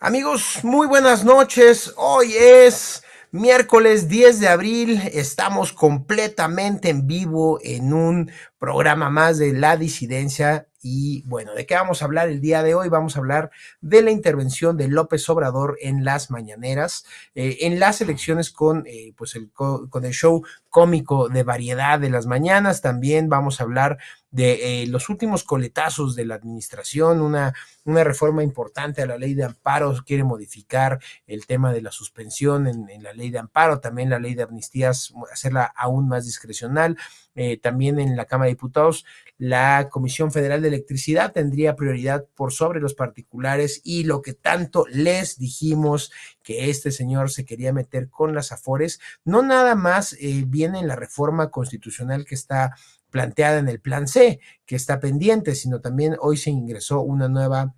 Amigos, muy buenas noches. Hoy es miércoles 10 de abril. Estamos completamente en vivo en un programa más de La Disidencia. Y bueno, ¿de qué vamos a hablar el día de hoy? Vamos a hablar de la intervención de López Obrador en las mañaneras, eh, en las elecciones con, eh, pues el, con el show cómico de variedad de las mañanas. También vamos a hablar de eh, los últimos coletazos de la administración, una, una, reforma importante a la ley de amparos, quiere modificar el tema de la suspensión en, la ley de amparo, también la ley de amnistías, hacerla aún más discrecional. Eh, también en la Cámara de Diputados, la Comisión Federal de Electricidad tendría prioridad por sobre los particulares y lo que tanto les dijimos que este señor se quería meter con las afores, no nada más eh, viene en la reforma constitucional que está planteada en el plan C, que está pendiente, sino también hoy se ingresó una nueva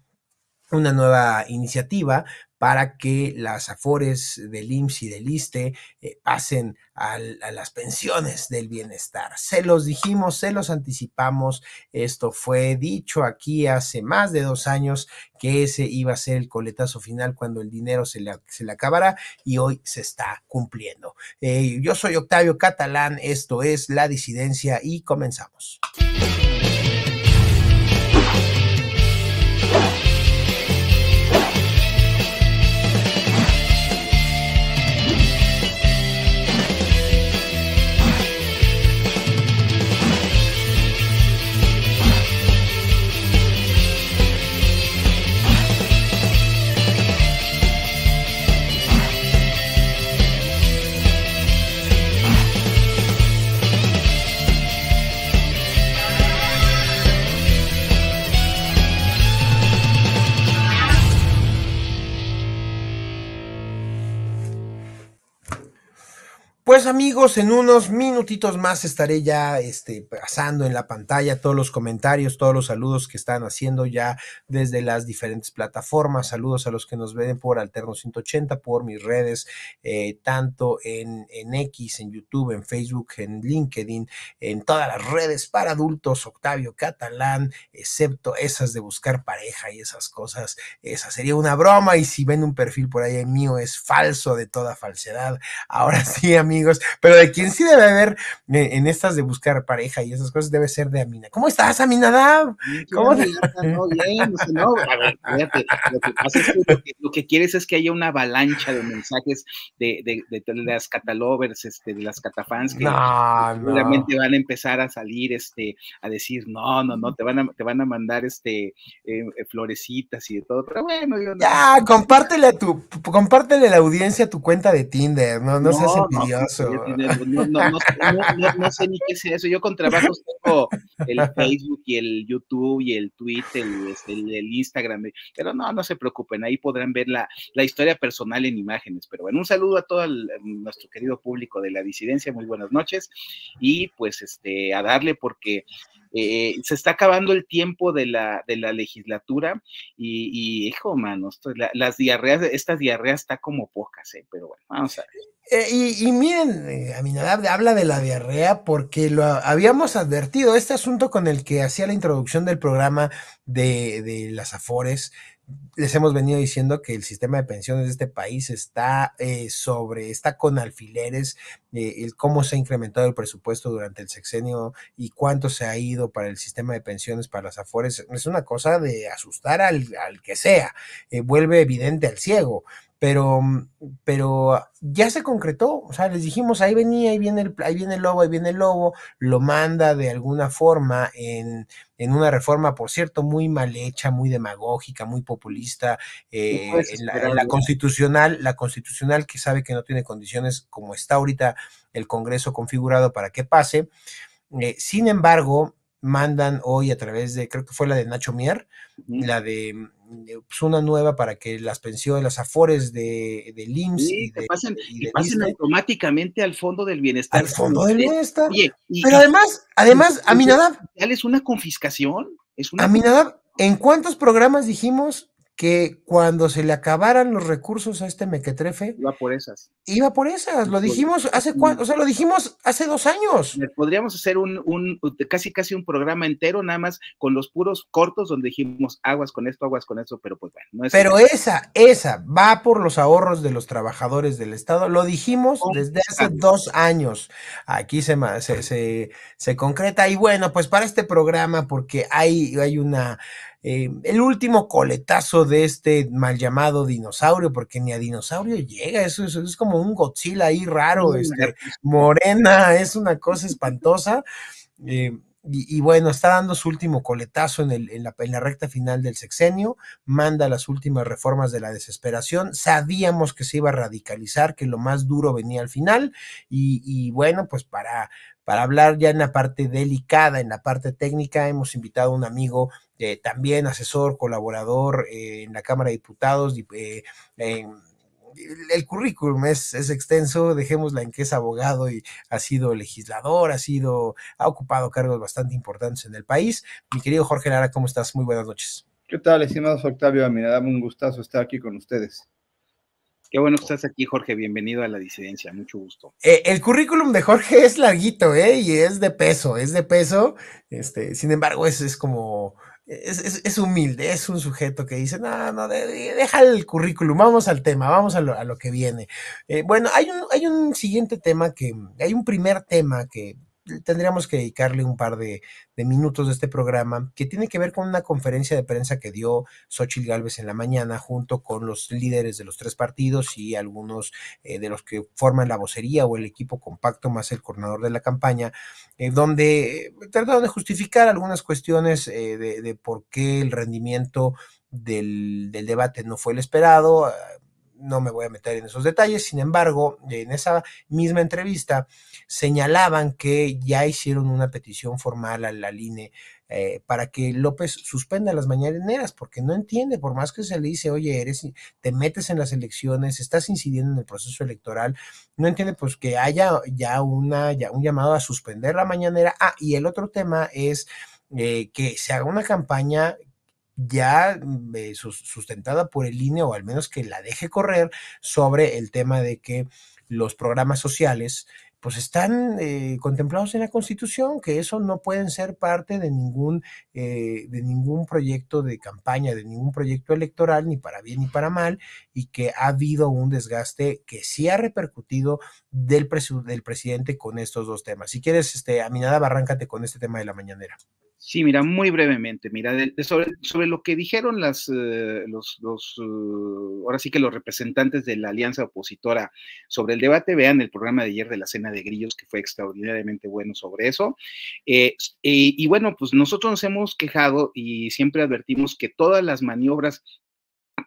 una nueva iniciativa para que las afores del IMSS y del ISTE eh, pasen a las pensiones del bienestar. Se los dijimos, se los anticipamos. Esto fue dicho aquí hace más de dos años que ese iba a ser el coletazo final cuando el dinero se le, se le acabará y hoy se está cumpliendo. Eh, yo soy Octavio Catalán, esto es La Disidencia y comenzamos. Pues amigos, en unos minutitos más estaré ya este, pasando en la pantalla todos los comentarios, todos los saludos que están haciendo ya desde las diferentes plataformas. Saludos a los que nos ven por Alterno 180, por mis redes, eh, tanto en, en, X, en YouTube, en Facebook, en LinkedIn, en todas las redes para adultos, Octavio Catalán, excepto esas de buscar pareja y esas cosas. Esa sería una broma y si ven un perfil por ahí mío es falso de toda falsedad. Ahora sí, amigos pero de quien sí debe haber en estas de buscar pareja y esas cosas debe ser de Amina. ¿Cómo estás, Amina Dab? ¿Cómo te... No, bien, no, no. A ver, fíjate, lo que pasa es que lo, que quieres es que haya una avalancha de mensajes de, las catalovers, este, de las catafans que seguramente van a empezar a salir, este, a decir, no, no, no, te van a, te van a mandar, este, eh, eh, florecitas y de todo, pero bueno, yo no. Ya, compártele a tu, compártele a la audiencia tu cuenta de Tinder, no, no, seas pues, no, no, no, sé ni qué es eso. Yo con trabajos tengo el Facebook y el YouTube y el Twitter, este, el, el, Instagram. Pero no, no se preocupen, ahí podrán ver la, historia personal en imágenes. Pero bueno, un saludo a todo nuestro querido público de la disidencia. Muy buenas noches. Y pues este, a darle porque eh, se está acabando el tiempo de la, legislatura y, hijo, mano, las diarreas, estas diarreas está como pocas, eh, pero bueno, vamos a ver. y eh, y, y, miren, Aminadab habla de la diarrea porque lo habíamos advertido, este asunto con el que hacía la introducción del programa de, de las Afores, les hemos venido diciendo que el sistema de pensiones de este país está eh, sobre, está con alfileres, eh, el cómo se ha incrementado el presupuesto durante el sexenio y cuánto se ha ido para el sistema de pensiones, para las afores, es una cosa de asustar al, que sea, eh, vuelve evidente al ciego pero, pero ah, ya se concretó, o sea, les dijimos, ahí venía, ahí viene el, ahí viene el lobo, ahí viene el lobo, lo manda de alguna forma en, una reforma, por cierto, muy mal hecha, muy demagógica, muy populista, eh, la, constitucional, la constitucional que sabe que no tiene condiciones como está ahorita el Congreso configurado para que pase. Eh, sin embargo, mandan hoy a través de, creo que fue la de Nacho Mier, la de mm, pues una nueva para que las pensiones, las afores de, de IMSS sí, pasen, pasen automáticamente al fondo del bienestar. Al fondo del bienestar. Pero además, además, Aminadab. Es una confiscación. Es una Aminadab, ¿en cuántos programas dijimos que cuando se le acabaran los recursos a este mequetrefe. Iba por esas. Iba por esas, lo dijimos hace cuánto, o sea, lo dijimos hace dos años. Podríamos hacer un, un, casi casi un programa entero, nada más con los puros cortos donde dijimos aguas con esto, aguas con eso, pero pues bueno. No es pero esa, esa va por los ahorros de los trabajadores del Estado, lo dijimos oh, desde hace dos años. Aquí se, se, se, concreta y bueno, pues para este programa, porque hay, hay una eh, el último coletazo de este mal llamado dinosaurio, porque ni a dinosaurio llega, eso, es como un Godzilla ahí raro, este, morena, es una cosa espantosa. Eh, y, bueno, está dando su último coletazo en, en, la, recta final del sexenio, manda las últimas reformas de la desesperación, sabíamos que se iba a radicalizar, que lo más duro venía al final, y bueno, pues para, para hablar ya en la parte delicada, en la parte técnica, hemos invitado a un amigo eh, también asesor, colaborador eh, en la Cámara de Diputados. Eh, el currículum es, extenso, dejémosla en que es abogado y ha sido legislador, ha sido, ha ocupado cargos bastante importantes en el país. Mi querido Jorge Lara, ¿cómo estás? Muy buenas noches. ¿Qué tal, estimados Octavio? Mira, da un gustazo estar aquí con ustedes. Qué bueno que estás aquí, Jorge. Bienvenido a la disidencia, mucho gusto. Eh, el currículum de Jorge es larguito, ¿eh? Y es de peso, es de peso. Este, sin embargo, es como. Es, humilde, es un sujeto que dice, no, no, deja el currículum, vamos al tema, vamos a lo, que viene. Eh, bueno, hay un, hay un siguiente tema que, hay un primer tema que tendríamos que dedicarle un par de, minutos de este programa que tiene que ver con una conferencia de prensa que dio Xochitl Gálvez en la mañana junto con los líderes de los tres partidos y algunos eh, de los que forman la vocería o el equipo compacto más el coordinador de la campaña, eh, donde eh, trataron de justificar algunas cuestiones eh, de, por qué el rendimiento del debate no fue el esperado ah, no me voy a meter en esos detalles, sin embargo, en esa misma entrevista señalaban que ya hicieron una petición formal a la LINE eh, para que López suspenda las mañaneras, porque no entiende, por más que se le dice, oye, eres, te metes en las elecciones, estás incidiendo en el proceso electoral, no entiende pues que haya ya, una, ya un llamado a suspender la mañanera. Ah, y el otro tema es... Eh, que se haga una campaña ya mm, eh, sustentada por el INE o al menos que la deje correr sobre el tema de que los programas sociales pues están eh, contemplados en la Constitución, que eso no pueden ser parte de ningún, eh, de ningún proyecto de campaña, de ningún proyecto electoral, ni para bien ni para mal, y que ha habido un desgaste que sí ha repercutido del, del presidente con estos dos temas. Si quieres, este, Aminada, barráncate con este tema de la mañanera. Sí, mira, muy brevemente, mira, sobre, lo que dijeron las, eh, los, los eh, ahora sí que los representantes de la alianza opositora sobre el debate, vean el programa de ayer de la cena de grillos, que fue extraordinariamente bueno sobre eso. Eh, y bueno, pues nosotros nos hemos quejado y siempre advertimos que todas las maniobras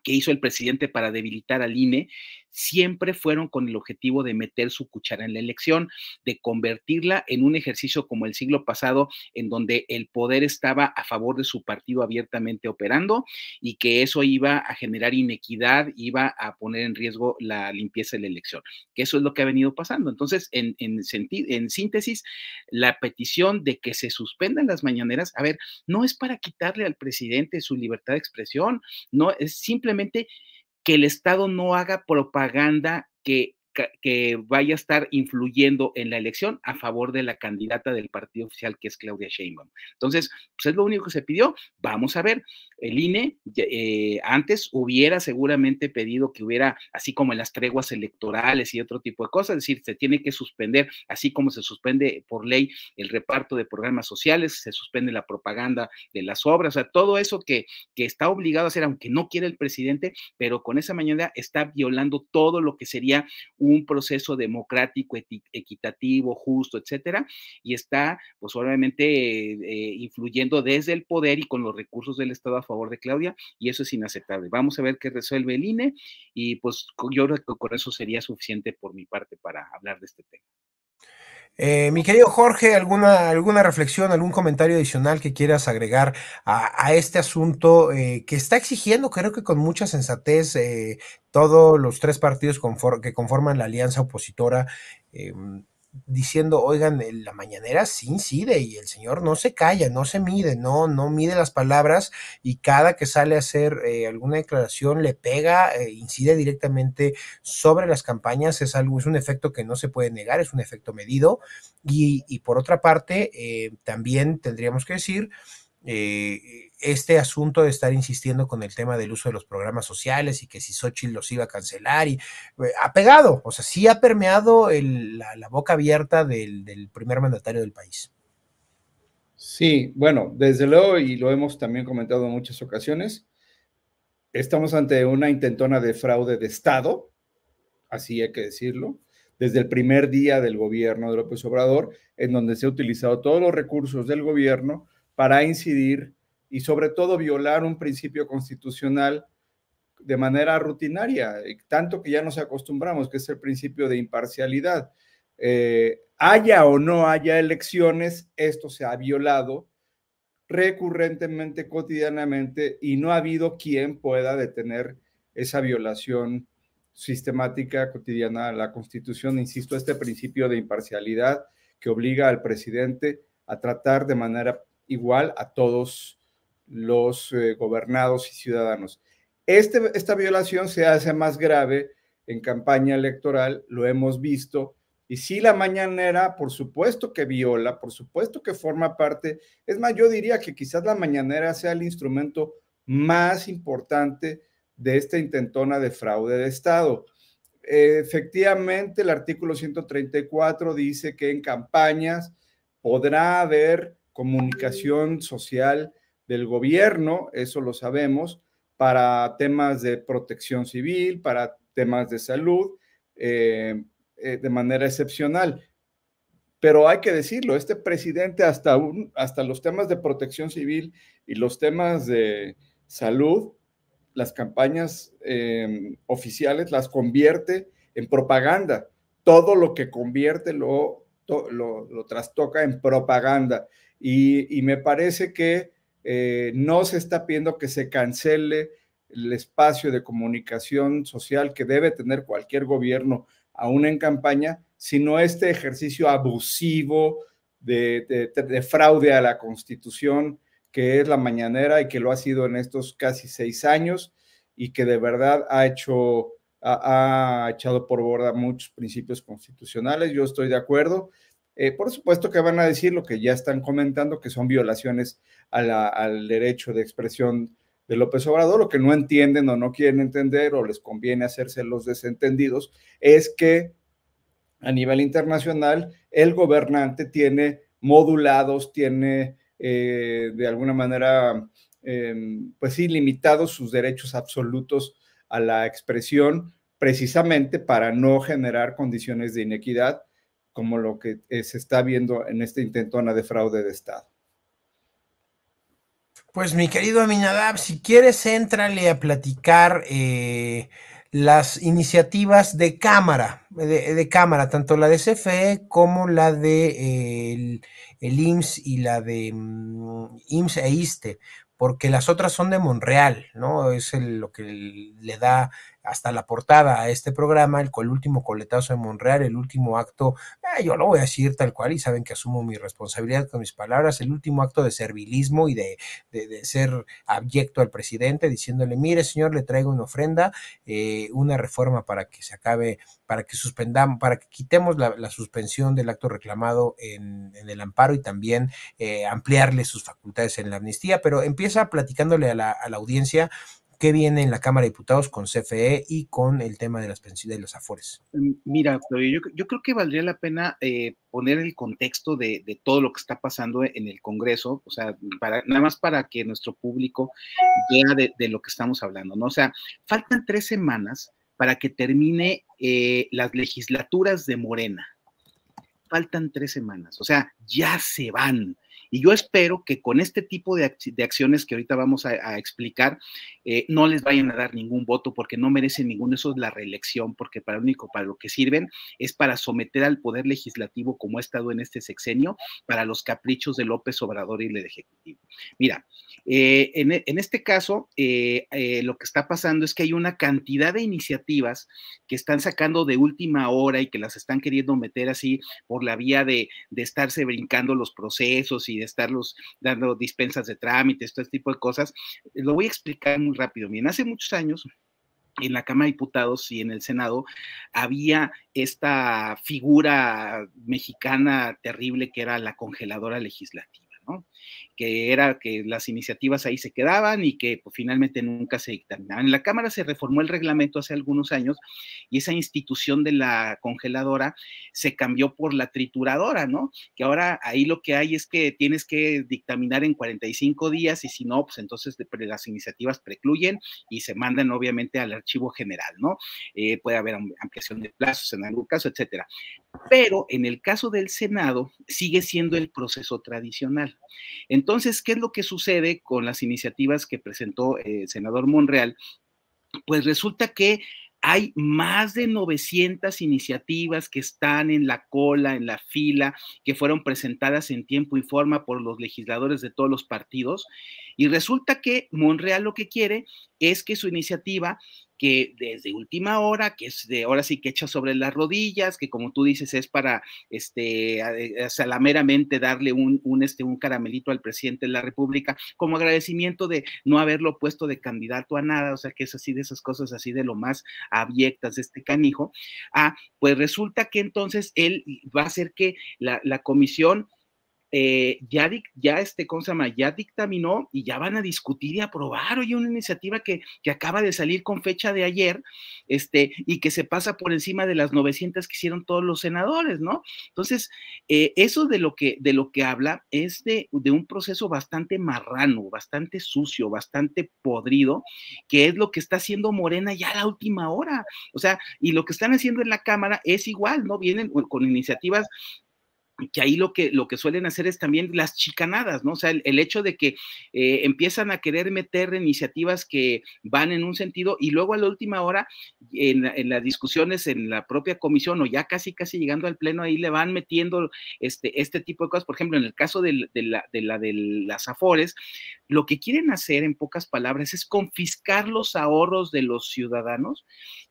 que hizo el presidente para debilitar al INE siempre fueron con el objetivo de meter su cuchara en la elección, de convertirla en un ejercicio como el siglo pasado, en donde el poder estaba a favor de su partido abiertamente operando y que eso iba a generar inequidad, iba a poner en riesgo la limpieza de la elección, que eso es lo que ha venido pasando. Entonces, en, en, en síntesis, la petición de que se suspendan las mañaneras, a ver, no es para quitarle al presidente su libertad de expresión, no, es simplemente que el Estado no haga propaganda que que vaya a estar influyendo en la elección a favor de la candidata del partido oficial que es Claudia Sheinbaum. Entonces, pues es lo único que se pidió. Vamos a ver, el INE eh, antes hubiera seguramente pedido que hubiera, así como en las treguas electorales y otro tipo de cosas, es decir, se tiene que suspender, así como se suspende por ley el reparto de programas sociales, se suspende la propaganda de las obras, o sea, todo eso que, que está obligado a hacer, aunque no quiera el presidente, pero con esa mañana está violando todo lo que sería un proceso democrático, equitativo, justo, etcétera, y está, pues obviamente, eh, eh, influyendo desde el poder y con los recursos del Estado a favor de Claudia, y eso es inaceptable. Vamos a ver qué resuelve el INE, y pues yo creo que con eso sería suficiente por mi parte para hablar de este tema. Eh, mi querido Jorge, ¿alguna, ¿alguna reflexión, algún comentario adicional que quieras agregar a, este asunto eh, que está exigiendo, creo que con mucha sensatez, eh, todos los tres partidos que conforman la alianza opositora? Em, diciendo, oigan, la mañanera sí incide y el señor no se calla, no se mide, no, no mide las palabras y cada que sale a hacer eh, alguna declaración le pega, eh, incide directamente sobre las campañas, es algo, es un efecto que no se puede negar, es un efecto medido y, y por otra parte, eh, también tendríamos que decir, eh, este asunto de estar insistiendo con el tema del uso de los programas sociales y que si Xochitl los iba a cancelar y eh, ha pegado, o sea, sí ha permeado la, boca abierta del, primer mandatario del país. Sí, bueno, desde luego, y lo hemos también comentado en muchas ocasiones, estamos ante una intentona de fraude de Estado, así hay que decirlo, desde el primer día del gobierno de López Obrador, en donde se ha utilizado todos los recursos del gobierno para incidir y sobre todo violar un principio constitucional de manera rutinaria, tanto que ya nos acostumbramos, que es el principio de imparcialidad. Eh, haya o no haya elecciones, esto se ha violado recurrentemente, cotidianamente, y no ha habido quien pueda detener esa violación sistemática, cotidiana a la Constitución, insisto, este principio de imparcialidad que obliga al presidente a tratar de manera igual a todos los eh, gobernados y ciudadanos. Este, esta violación se hace más grave en campaña electoral, lo hemos visto. Y sí, la mañanera, por supuesto que viola, por supuesto que forma parte. Es más, yo diría que quizás la mañanera sea el instrumento más importante de esta intentona de fraude de Estado. Efectivamente, el artículo 134 dice que en campañas podrá haber comunicación social del gobierno, eso lo sabemos, para temas de protección civil, para temas de salud, eh, eh, de manera excepcional. Pero hay que decirlo, este presidente hasta, un, hasta los temas de protección civil y los temas de salud, las campañas eh, oficiales las convierte en propaganda. Todo lo que convierte lo, lo, trastoca en propaganda. y me parece que eh, no se está pidiendo que se cancele el espacio de comunicación social que debe tener cualquier gobierno, aún en campaña, sino este ejercicio abusivo de, de fraude a la Constitución, que es la mañanera y que lo ha sido en estos casi seis años y que de verdad ha hecho ha, echado por borda muchos principios constitucionales. Yo estoy de acuerdo. Eh, por supuesto que van a decir lo que ya están comentando, que son violaciones al derecho de expresión de López Obrador, lo que no entienden o no quieren entender o les conviene hacerse los desentendidos, es que a nivel internacional el gobernante tiene modulados, tiene eh, de alguna manera, em, pues sí, limitados sus derechos absolutos a la expresión, precisamente para no generar condiciones de inequidad como lo que eh, se está viendo en esta intentona de fraude de Estado. Pues mi querido Aminadab, si quieres, éntrale a platicar eh, las iniciativas de cámara, de, cámara, tanto la de CFE como la de el, IMSS y la de mm, IMSS e ISTE, porque las otras son de Monreal, ¿no? Es lo que le da hasta la portada a este programa, el, último coletazo de Monreal, el último acto, eh, yo lo voy a decir tal cual y saben que asumo mi responsabilidad con mis palabras, el último acto de servilismo y de, ser abyecto al presidente diciéndole, mire señor, le traigo una ofrenda, eh, una reforma para que se acabe, para que suspendamos, para que quitemos la, suspensión del acto reclamado en, el amparo y también eh, ampliarle sus facultades en la amnistía, pero empieza platicándole a la, a la audiencia ¿Qué viene en la Cámara de Diputados con CFE y con el tema de las pensiones y los afores? Mm, mira, yo, creo que valdría la pena eh, poner el contexto de, todo lo que está pasando en el Congreso, o sea, nada más para que nuestro público vea de, lo que estamos hablando, ¿no? O sea, faltan tres semanas para que termine eh, las legislaturas de Morena. Faltan tres semanas, o sea, ya se van. Y yo espero que con este tipo de, acciones que ahorita vamos a, explicar, eh, no les vayan a dar ningún voto porque no merecen ninguno. Eso es la reelección, porque para lo único para lo que sirven es para someter al poder legislativo como ha estado en este sexenio para los caprichos de López Obrador y el Ejecutivo. Mira, eh, en, este caso, eh, lo que está pasando es que hay una cantidad de iniciativas que están sacando de última hora y que las están queriendo meter así por la vía de, de estarse brincando los procesos y estarlos dando dispensas de trámites, todo este tipo de cosas. Lo voy a explicar muy rápido. Bien, hace muchos años en la Cámara de Diputados y en el Senado había esta figura mexicana terrible que era la congeladora legislativa. ¿no? que era que las iniciativas ahí se quedaban y que pues, finalmente nunca se dictaminaban. En la Cámara se reformó el reglamento hace algunos años y esa institución de la congeladora se cambió por la trituradora, ¿no? Que ahora ahí lo que hay es que tienes que dictaminar en 45 días y si no, pues entonces las iniciativas precluyen y se mandan obviamente al archivo general, ¿no? Eh, puede haber ampliación de plazos en algún caso, etcétera. Pero en el caso del Senado sigue siendo el proceso tradicional. Entonces, ¿qué es lo que sucede con las iniciativas que presentó el eh, senador Monreal? Pues resulta que hay más de 900 iniciativas que están en la cola, en la fila, que fueron presentadas en tiempo y forma por los legisladores de todos los partidos. Y resulta que Monreal lo que quiere es que su iniciativa que desde última hora, que es de ahora sí que echa sobre las rodillas, que como tú dices es para este, a, eh, darle un, un, este, un caramelito al presidente de la República, como agradecimiento de no haberlo puesto de candidato a nada, o sea que es así de esas cosas así de lo más abiertas de este canijo. Ah, pues resulta que entonces él va a hacer que la comisión eh, ya, ya este, ¿cómo Ya dictaminó y ya van a discutir y aprobar, hoy una iniciativa que, acaba de salir con fecha de ayer, este, y que se pasa por encima de las 900 que hicieron todos los senadores, ¿no? Entonces, eh, eso de lo, que, de lo que habla es de, de un proceso bastante marrano, bastante sucio, bastante podrido, que es lo que está haciendo Morena ya a la última hora, o sea, y lo que están haciendo en la Cámara es igual, ¿no? Vienen con iniciativas que ahí lo que, lo que suelen hacer es también las chicanadas, ¿no? O sea, el, hecho de que eh, empiezan a querer meter iniciativas que van en un sentido y luego a la última hora, en, las discusiones en la propia comisión o ya casi, casi llegando al pleno, ahí le van metiendo este, este tipo de cosas. Por ejemplo, en el caso la, de la de las Afores, lo que quieren hacer, en pocas palabras, es confiscar los ahorros de los ciudadanos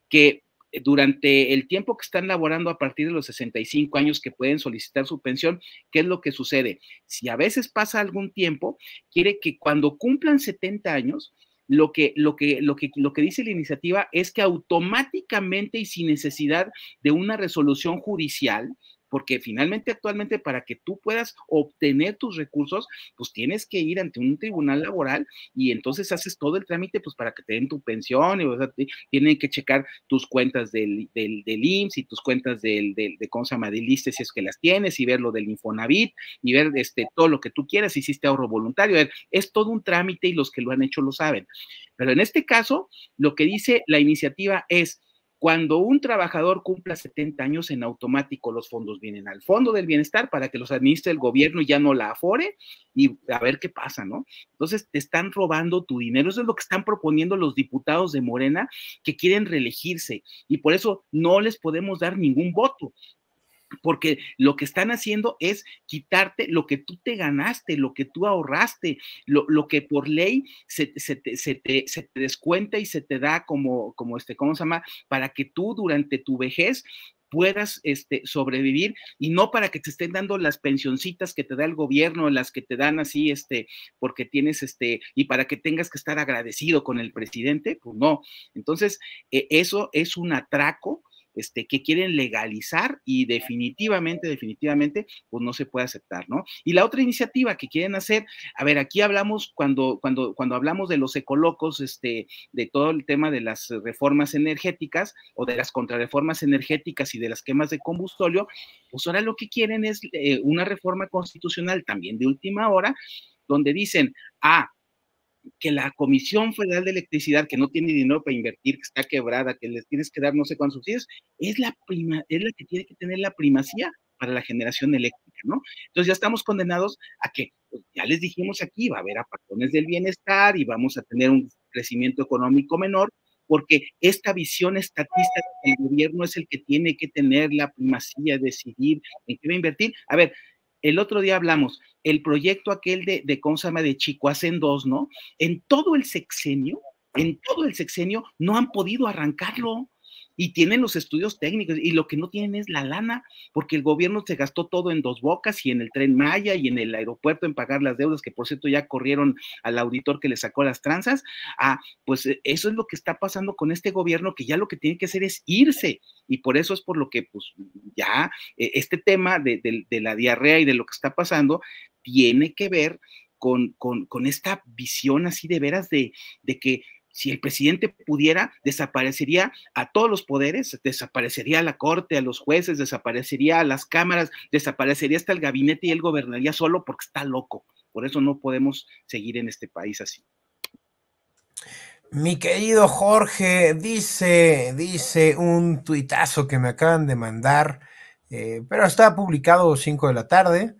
que eh, durante el tiempo que están laborando a partir de los 65 años que pueden solicitar su pensión, ¿qué es lo que sucede? Si a veces pasa algún tiempo, quiere que cuando cumplan 70 años, lo que, lo que, lo que, lo que dice la iniciativa es que automáticamente y sin necesidad de una resolución judicial, porque finalmente actualmente para que tú puedas obtener tus recursos, pues tienes que ir ante un tribunal laboral y entonces haces todo el trámite pues para que te den tu pensión, y, o tienen que checar tus cuentas del, del, del IMSS y tus cuentas del, de cómo se si es que las tienes, y ver lo del Infonavit, y ver este, todo lo que tú quieras, hiciste ahorro voluntario, ver, es todo un trámite y los que lo han hecho lo saben. Pero en este caso, lo que dice la iniciativa es, cuando un trabajador cumpla 70 años, en automático los fondos vienen al Fondo del Bienestar para que los administre el gobierno y ya no la afore y a ver qué pasa, ¿no? Entonces te están robando tu dinero. Eso es lo que están proponiendo los diputados de Morena que quieren reelegirse y por eso no les podemos dar ningún voto porque lo que están haciendo es quitarte lo que tú te ganaste, lo que tú ahorraste, lo, que por ley se, se, te, se, te, descuenta y se te da como, como este, ¿cómo se llama? Para que tú durante tu vejez puedas este, sobrevivir y no para que te estén dando las pensioncitas que te da el gobierno, las que te dan así, este, porque tienes este, y para que tengas que estar agradecido con el presidente, pues no. Entonces, eh, eso es un atraco este, que quieren legalizar y definitivamente, definitivamente, pues no se puede aceptar, ¿no? Y la otra iniciativa que quieren hacer, a ver, aquí hablamos cuando, cuando, cuando hablamos de los ecolocos, este, de todo el tema de las reformas energéticas o de las contrarreformas energéticas y de las quemas de combustorio, pues ahora lo que quieren es eh, una reforma constitucional también de última hora, donde dicen, ah, que la Comisión Federal de Electricidad, que no tiene dinero para invertir, que está quebrada, que les tienes que dar no sé cuántos subsidios, es la, prima, es la que tiene que tener la primacía para la generación eléctrica, ¿no? Entonces ya estamos condenados a que, pues, ya les dijimos aquí, va a haber apartones del bienestar y vamos a tener un crecimiento económico menor, porque esta visión estatista del gobierno es el que tiene que tener la primacía, decidir en qué va a invertir. A ver, el otro día hablamos, el proyecto aquel de, Consama De Chico, hacen dos, ¿no? En todo el sexenio, en todo el sexenio, no han podido arrancarlo y tienen los estudios técnicos y lo que no tienen es la lana, porque el gobierno se gastó todo en dos bocas y en el tren Maya y en el aeropuerto en pagar las deudas, que por cierto ya corrieron al auditor que le sacó las tranzas. Ah, pues eh, eso es lo que está pasando con este gobierno, que ya lo que tiene que hacer es irse. Y por eso es por lo que pues ya eh, este tema de, la diarrea y de lo que está pasando tiene que ver con, esta visión así de veras de, de que si el presidente pudiera, desaparecería a todos los poderes, desaparecería a la corte, a los jueces, desaparecería a las cámaras, desaparecería hasta el gabinete y él gobernaría solo porque está loco. Por eso no podemos seguir en este país así. Mi querido Jorge, dice, dice un tuitazo que me acaban de mandar, eh, pero está publicado 5 de la tarde.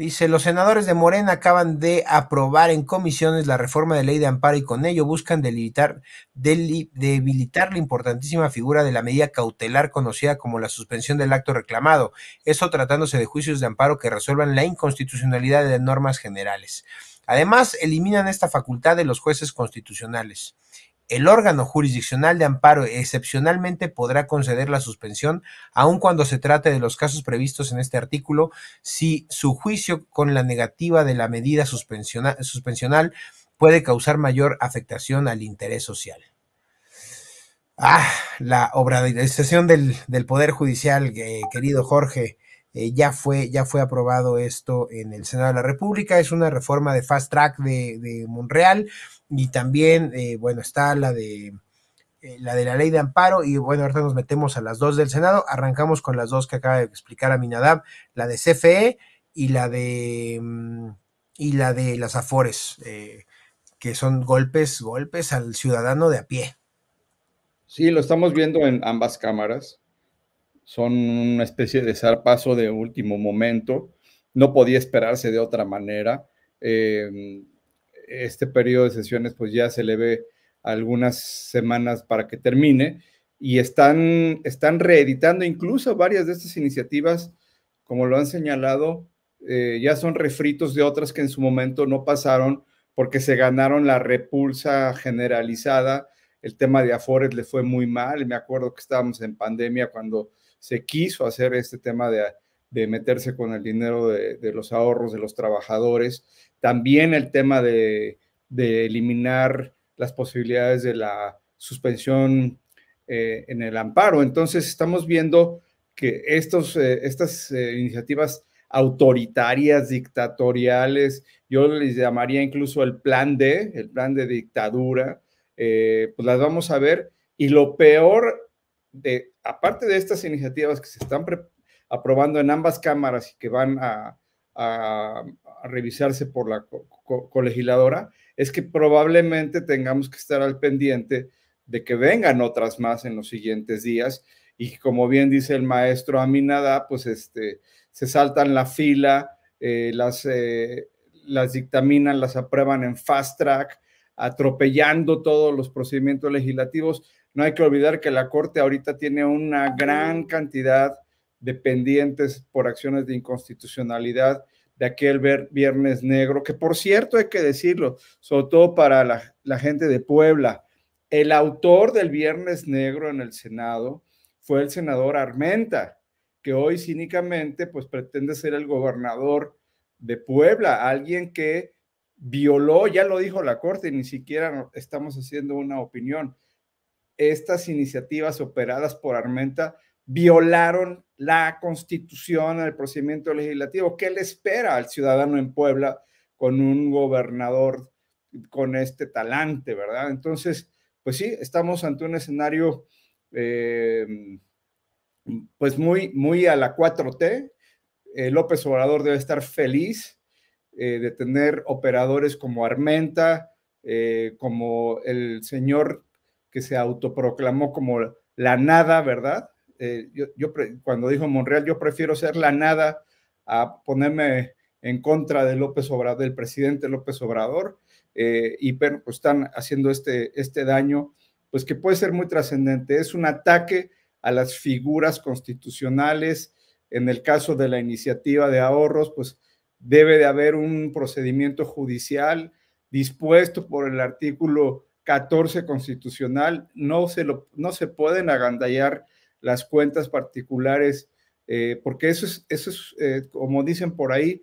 Dice, los senadores de Morena acaban de aprobar en comisiones la reforma de ley de amparo y con ello buscan debilitar, debilitar la importantísima figura de la medida cautelar conocida como la suspensión del acto reclamado, Eso tratándose de juicios de amparo que resuelvan la inconstitucionalidad de normas generales. Además, eliminan esta facultad de los jueces constitucionales. El órgano jurisdiccional de amparo excepcionalmente podrá conceder la suspensión, aun cuando se trate de los casos previstos en este artículo, si su juicio con la negativa de la medida suspensional, puede causar mayor afectación al interés social. Ah, la obradización del, del Poder Judicial, eh, querido Jorge. Eh, ya, fue, ya fue aprobado esto en el Senado de la República. Es una reforma de fast track de Monreal y también, eh, bueno, está la de eh, la de la ley de amparo y bueno, ahorita nos metemos a las dos del Senado, arrancamos con las dos que acaba de explicar a Aminadab, la de CFE y la de mm, y la de las Afores, eh, que son golpes, golpes al ciudadano de a pie. Sí, lo estamos viendo en ambas cámaras. Son una especie de zarpazo de último momento. No podía esperarse de otra manera este periodo de sesiones pues ya se le ve algunas semanas para que termine y están, están reeditando incluso varias de estas iniciativas, como lo han señalado, eh, ya son refritos de otras que en su momento no pasaron porque se ganaron la repulsa generalizada. El tema de Afores le fue muy mal. Me acuerdo que estábamos en pandemia cuando se quiso hacer este tema de, meterse con el dinero de, de, los ahorros de los trabajadores también el tema de, eliminar las posibilidades de la suspensión eh, en el amparo. Entonces estamos viendo que estos, eh, estas eh, iniciativas autoritarias, dictatoriales, yo les llamaría incluso el plan D, el plan de dictadura, pues las vamos a ver. Y lo peor de, aparte de estas iniciativas que se están aprobando en ambas cámaras y que van a, a revisarse por la colegiladora, es que probablemente tengamos que estar al pendiente de que vengan otras más en los siguientes días. Y como bien dice el maestro Aminada, pues este, se saltan la fila, eh, las, eh, las dictaminan, las aprueban en fast track, atropellando todos los procedimientos legislativos. No hay que olvidar que la Corte ahorita tiene una gran cantidad de pendientes por acciones de inconstitucionalidad de aquel Viernes Negro, que por cierto hay que decirlo, sobre todo para la, la gente de Puebla, el autor del Viernes Negro en el Senado fue el senador Armenta, que hoy cínicamente pues pretende ser el gobernador de Puebla, alguien que violó, ya lo dijo la Corte, ni siquiera estamos haciendo una opinión. Estas iniciativas operadas por Armenta violaron la constitución, el procedimiento legislativo. ¿Qué le espera al ciudadano en Puebla con un gobernador con este talante, verdad? Entonces, pues sí, estamos ante un escenario em, pues muy, muy a la 4T. Eh, López Obrador debe estar feliz eh, de tener operadores como Armenta, eh, como el señor que se autoproclamó como la nada, ¿verdad? Eh, yo, cuando dijo Monreal, yo prefiero ser la nada a ponerme en contra de López Obrador, del presidente López Obrador, eh, y pues están haciendo este, este daño, pues que puede ser muy trascendente. Es un ataque a las figuras constitucionales. En el caso de la iniciativa de ahorros, pues debe de haber un procedimiento judicial dispuesto por el artículo 14 constitucional. No se, lo, no se pueden agandallar las cuentas particulares, eh, porque eso es, eso es eh, como dicen por ahí,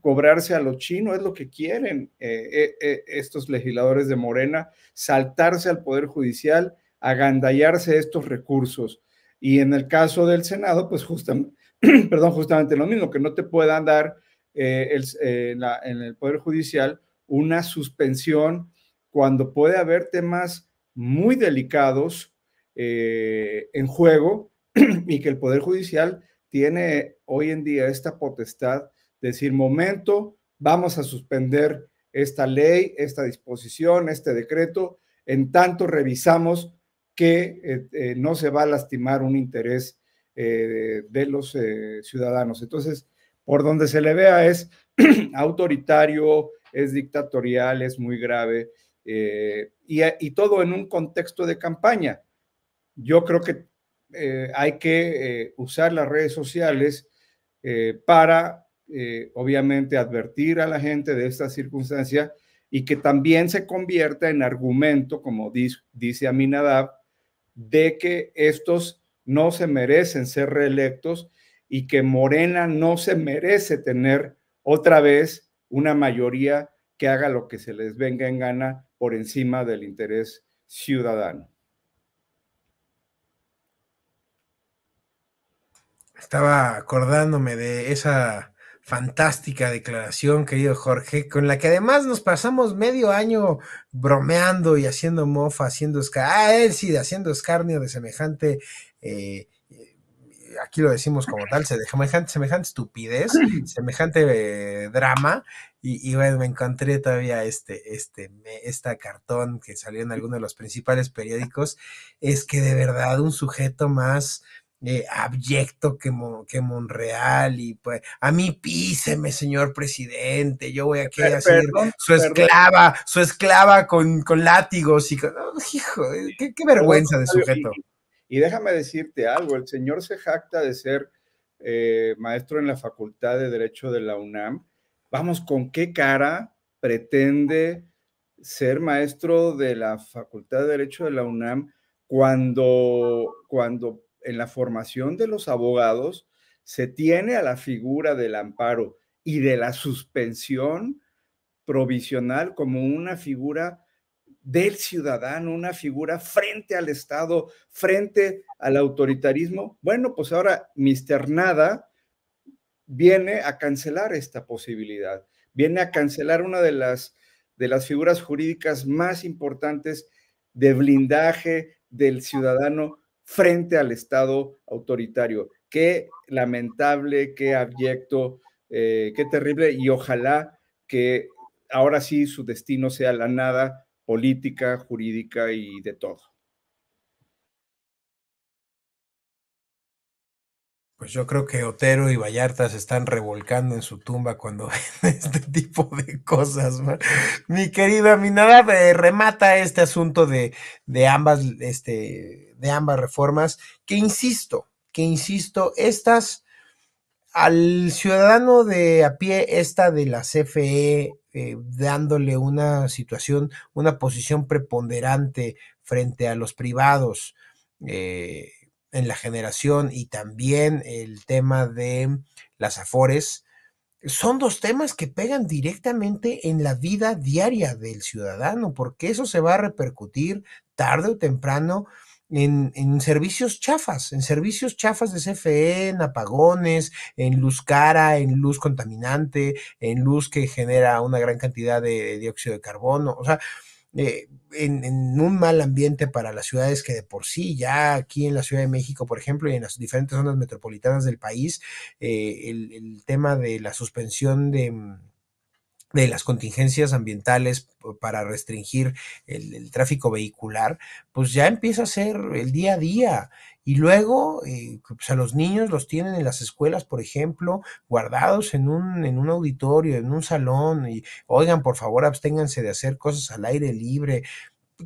cobrarse a lo chino, es lo que quieren eh, estos legisladores de Morena, saltarse al Poder Judicial, agandallarse estos recursos. Y en el caso del Senado, pues justamente, perdón, justamente lo mismo, que no te puedan dar en el Poder Judicial una suspensión cuando puede haber temas muy delicados eh, en juego y que el Poder Judicial tiene hoy en día esta potestad de decir, momento, vamos a suspender esta ley, esta disposición, este decreto, en tanto revisamos que eh, eh, no se va a lastimar un interés de los ciudadanos. Entonces, por donde se le vea es autoritario, es dictatorial, es muy grave, y, todo en un contexto de campaña yo creo que eh, hay que eh, usar las redes sociales eh, para, obviamente, advertir a la gente de esta circunstancia y que también se convierta en argumento, como dice, dice Aminadab, de que estos no se merecen ser reelectos y que Morena no se merece tener otra vez una mayoría que haga lo que se les venga en gana por encima del interés ciudadano. Estaba acordándome de esa fantástica declaración, querido Jorge, con la que además nos pasamos medio año bromeando y haciendo mofa, haciendo escarnio, ah, haciendo escarnio de semejante, eh, aquí lo decimos como tal, semejante, semejante estupidez, semejante eh, drama, y, bueno, me encontré todavía este, este, esta cartón que salió en alguno de los principales periódicos, es que de verdad un sujeto más eh, abyecto que, que, Monreal y pues a mí píseme señor presidente, yo voy aquí a ser su esclava, su esclava con, látigos y hijo, qué, vergüenza de sujeto. Y, déjame decirte algo, el señor se jacta de ser eh, maestro en la Facultad de Derecho de la UNAM, vamos, ¿con qué cara pretende ser maestro de la Facultad de Derecho de la UNAM cuando, cuando en la formación de los abogados se tiene a la figura del amparo y de la suspensión provisional como una figura del ciudadano, una figura frente al Estado, frente al autoritarismo. Bueno, pues ahora Mister Nada viene a cancelar esta posibilidad, viene a cancelar una de las, de las figuras jurídicas más importantes de blindaje del ciudadano frente al Estado autoritario. Qué lamentable, qué abyecto, eh, qué terrible y ojalá que ahora sí su destino sea la nada política, jurídica y de todo. Pues yo creo que Otero y Vallarta se están revolcando en su tumba cuando ven este tipo de cosas. Mi querida nada eh, remata este asunto de, de ambas este, de ambas reformas, que insisto, que insisto, estas al ciudadano de a pie, esta de la CFE, eh, dándole una situación, una posición preponderante frente a los privados eh, en la generación y también el tema de las afores, son dos temas que pegan directamente en la vida diaria del ciudadano, porque eso se va a repercutir tarde o temprano en, servicios chafas, en servicios chafas de CFE, en apagones, en luz cara, en luz contaminante, en luz que genera una gran cantidad de dióxido de carbono, o sea, eh, en, un mal ambiente para las ciudades que de por sí, ya aquí en la Ciudad de México, por ejemplo, y en las diferentes zonas metropolitanas del país, eh, el tema de la suspensión de mm, de las contingencias ambientales para restringir el, tráfico vehicular, pues ya empieza a ser el día a día. Y luego, eh, pues a los niños los tienen en las escuelas, por ejemplo, guardados en un, en un auditorio, en un salón, y oigan, por favor, absténganse de hacer cosas al aire libre.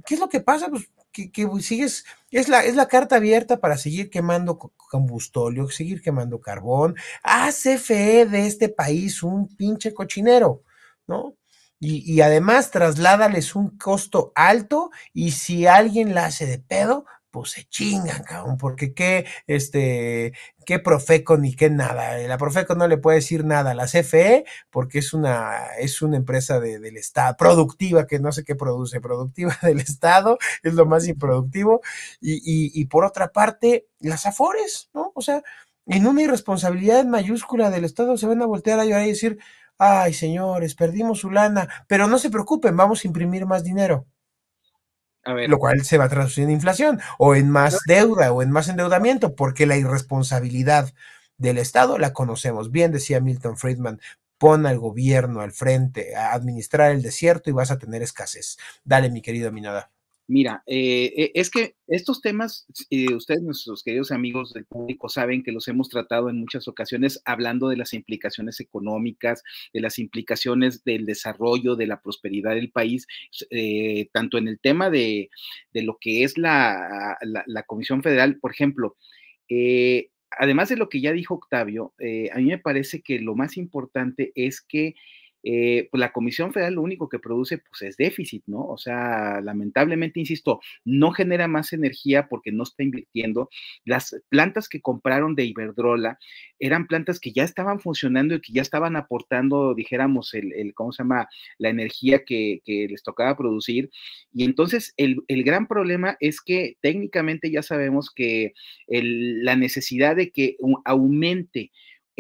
¿Qué es lo que pasa? Pues que, sigues, es la, es la carta abierta para seguir quemando combustóleo, seguir quemando carbón. Hace ah, fe de este país un pinche cochinero. ¿no? Y, además trasládales un costo alto y si alguien la hace de pedo, pues se chingan, cabrón, porque qué, este, qué Profeco ni qué nada. La Profeco no le puede decir nada a la CFE porque es una, es una empresa del Estado, productiva, que no sé qué produce, productiva del Estado, es lo más improductivo. Y, por otra parte, las Afores, ¿no? O sea, en una irresponsabilidad mayúscula del Estado se van a voltear a llorar y decir, ay señores, perdimos su lana, pero no se preocupen, vamos a imprimir más dinero. A ver. Lo cual se va a traducir en inflación o en más deuda o en más endeudamiento, porque la irresponsabilidad del Estado la conocemos. Bien decía Milton Friedman, pon al gobierno al frente, a administrar el desierto y vas a tener escasez. Dale, mi querido Minada. Mira, eh, eh, es que estos temas, ustedes, nuestros queridos amigos del público, saben que los hemos tratado en muchas ocasiones hablando de las implicaciones económicas, de las implicaciones del desarrollo, de la prosperidad del país, eh, tanto en el tema de, de lo que es la, la, la, Comisión Federal, por ejemplo. además de lo que ya dijo Octavio, a mí me parece que lo más importante es que eh, pues la Comisión Federal lo único que produce pues es déficit, ¿no? O sea, lamentablemente, insisto, no genera más energía porque no está invirtiendo. Las plantas que compraron de Iberdrola eran plantas que ya estaban funcionando y que ya estaban aportando, dijéramos, el, ¿cómo se llama?, la energía que, les tocaba producir. Y entonces el, gran problema es que técnicamente ya sabemos que la necesidad de que aumente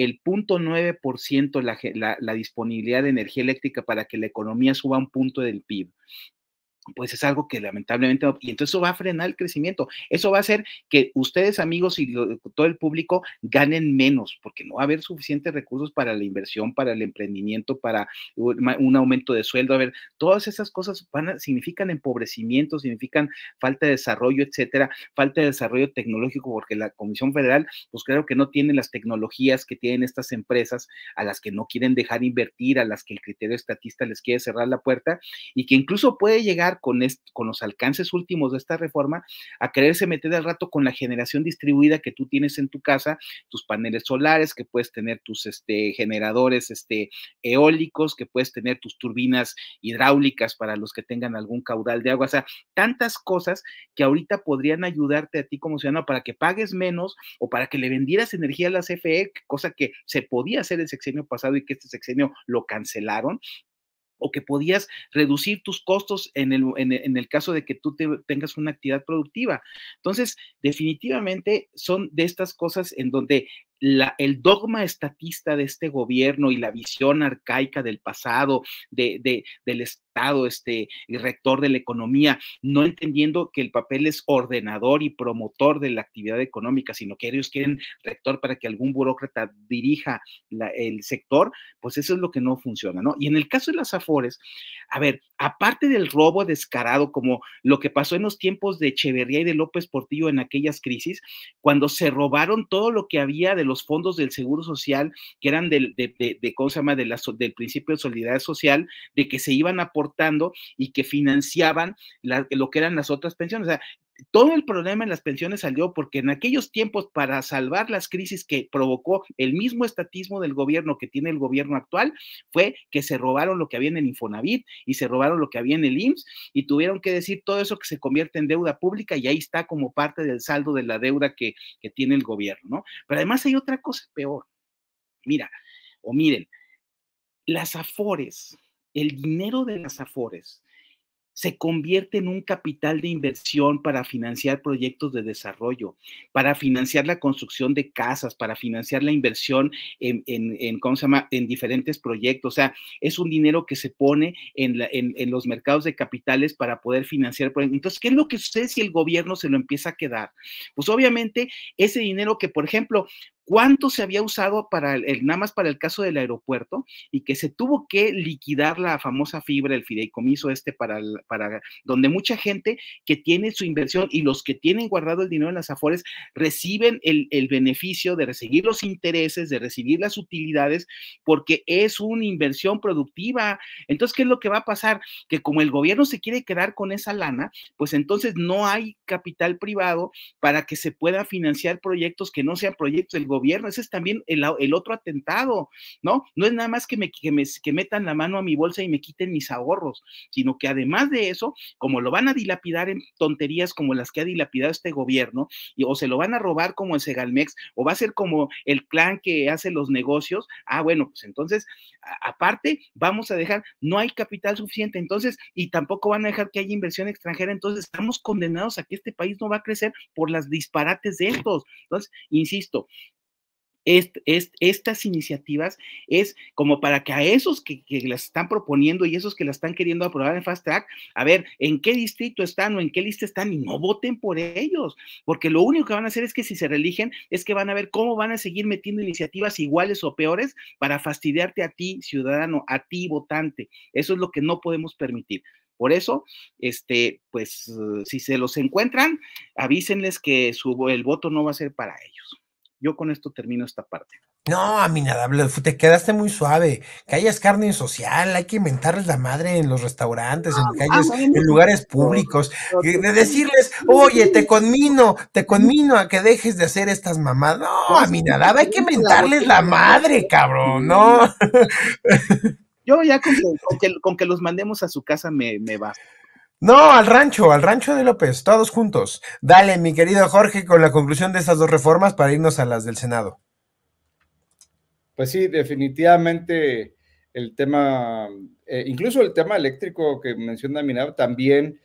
el 0.9% la, la, la disponibilidad de energía eléctrica para que la economía suba un punto del PIB pues es algo que lamentablemente no, y entonces eso va a frenar el crecimiento. Eso va a hacer que ustedes, amigos y todo el público ganen menos, porque no va a haber suficientes recursos para la inversión, para el emprendimiento, para un aumento de sueldo. A ver, todas esas cosas van significan empobrecimiento, significan falta de desarrollo, etcétera, falta de desarrollo tecnológico, porque la Comisión Federal, pues creo que no tiene las tecnologías que tienen estas empresas a las que no quieren dejar invertir, a las que el criterio estatista les quiere cerrar la puerta y que incluso puede llegar con, los alcances últimos de esta reforma a quererse meter al rato con la generación distribuida que tú tienes en tu casa, tus paneles solares, que puedes tener tus este, generadores este, eólicos, que puedes tener tus turbinas hidráulicas para los que tengan algún caudal de agua, o sea, tantas cosas que ahorita podrían ayudarte a ti como ciudadano para que pagues menos o para que le vendieras energía a la CFE, cosa que se podía hacer el sexenio pasado y que este sexenio lo cancelaron o que podías reducir tus costos en el, caso de que tú tengas una actividad productiva. Entonces, definitivamente son de estas cosas en donde el dogma estatista de este gobierno y la visión arcaica del pasado, de, del Estado, este rector de la economía, no entendiendo que el papel es ordenador y promotor de la actividad económica, sino que ellos quieren rector para que algún burócrata dirija el sector, pues eso es lo que no funciona, ¿no? Y en el caso de las Afores, a ver, aparte del robo descarado, como lo que pasó en los tiempos de Echeverría y de López Portillo en aquellas crisis, cuando se robaron todo lo que había de los fondos del Seguro Social, que eran del, de, de, de, ¿cómo se llama? del principio de solidaridad social, de que se iban aportando y que financiaban lo que eran las otras pensiones. O sea, todo el problema en las pensiones salió porque en aquellos tiempos, para salvar las crisis que provocó el mismo estatismo del gobierno que tiene el gobierno actual, fue que se robaron lo que había en el Infonavit y se robaron lo que había en el IMSS y tuvieron que decir todo eso que se convierte en deuda pública y ahí está como parte del saldo de la deuda que, tiene el gobierno, ¿no? Pero además hay otra cosa peor. Mira, o miren, las afores, el dinero de las afores se convierte en un capital de inversión para financiar proyectos de desarrollo, para financiar la construcción de casas, para financiar la inversión en, en, diferentes proyectos. O sea, es un dinero que se pone en, los mercados de capitales para poder financiar Entonces, ¿qué es lo que sucede si el gobierno se lo empieza a quedar? Pues obviamente ese dinero que, por ejemplo, cuánto se había usado para el, nada más para el caso del aeropuerto y que se tuvo que liquidar la famosa fibra, el fideicomiso este para, para donde mucha gente que tiene su inversión y los que tienen guardado el dinero en las afores reciben el, el beneficio de recibir los intereses, de recibir las utilidades, porque es una inversión productiva. Entonces, ¿qué es lo que va a pasar? Que como el gobierno se quiere quedar con esa lana, pues entonces no hay capital privado para que se pueda financiar proyectos que no sean proyectos del gobierno ese es también el, otro atentado, ¿no? No es nada más que me, que me, metan la mano a mi bolsa y me quiten mis ahorros, sino que además de eso, como lo van a dilapidar en tonterías como las que ha dilapidado este gobierno, o se lo van a robar como el Segalmex, o va a ser como el clan que hace los negocios, ah, bueno, pues entonces, aparte, vamos a dejar, no hay capital suficiente, entonces, y tampoco van a dejar que haya inversión extranjera, entonces estamos condenados a que este país no va a crecer por las disparates de estos. Entonces, insisto, estas iniciativas es como para que a esos que, las están proponiendo y esos que las están queriendo aprobar en Fast Track, a ver, en qué distrito están o en qué lista están y no voten por ellos, porque lo único que van a hacer es que si se religen es que van a ver cómo van a seguir metiendo iniciativas iguales o peores para fastidiarte a ti, ciudadano, a ti, votante. Eso es lo que no podemos permitir. Por eso, este, pues si se los encuentran, avísenles que su, el voto no va a ser para ellos. Yo con esto termino esta parte. No, a mí nada, te quedaste muy suave. Que hayas carne social, hay que inventarles la madre en los restaurantes, en calles, en lugares públicos. De decirles, oye, te conmino, te conmino a que dejes de hacer estas mamadas. No, a mí nada, hay que inventarles la madre, cabrón, ¿no? Yo ya con que, con que, los mandemos a su casa me, me va. No, al rancho, al rancho de López, todos juntos. Dale, mi querido Jorge, con la conclusión de estas dos reformas para irnos a las del Senado. Pues sí, definitivamente el tema, eh, incluso el tema eléctrico que menciona Minab, también,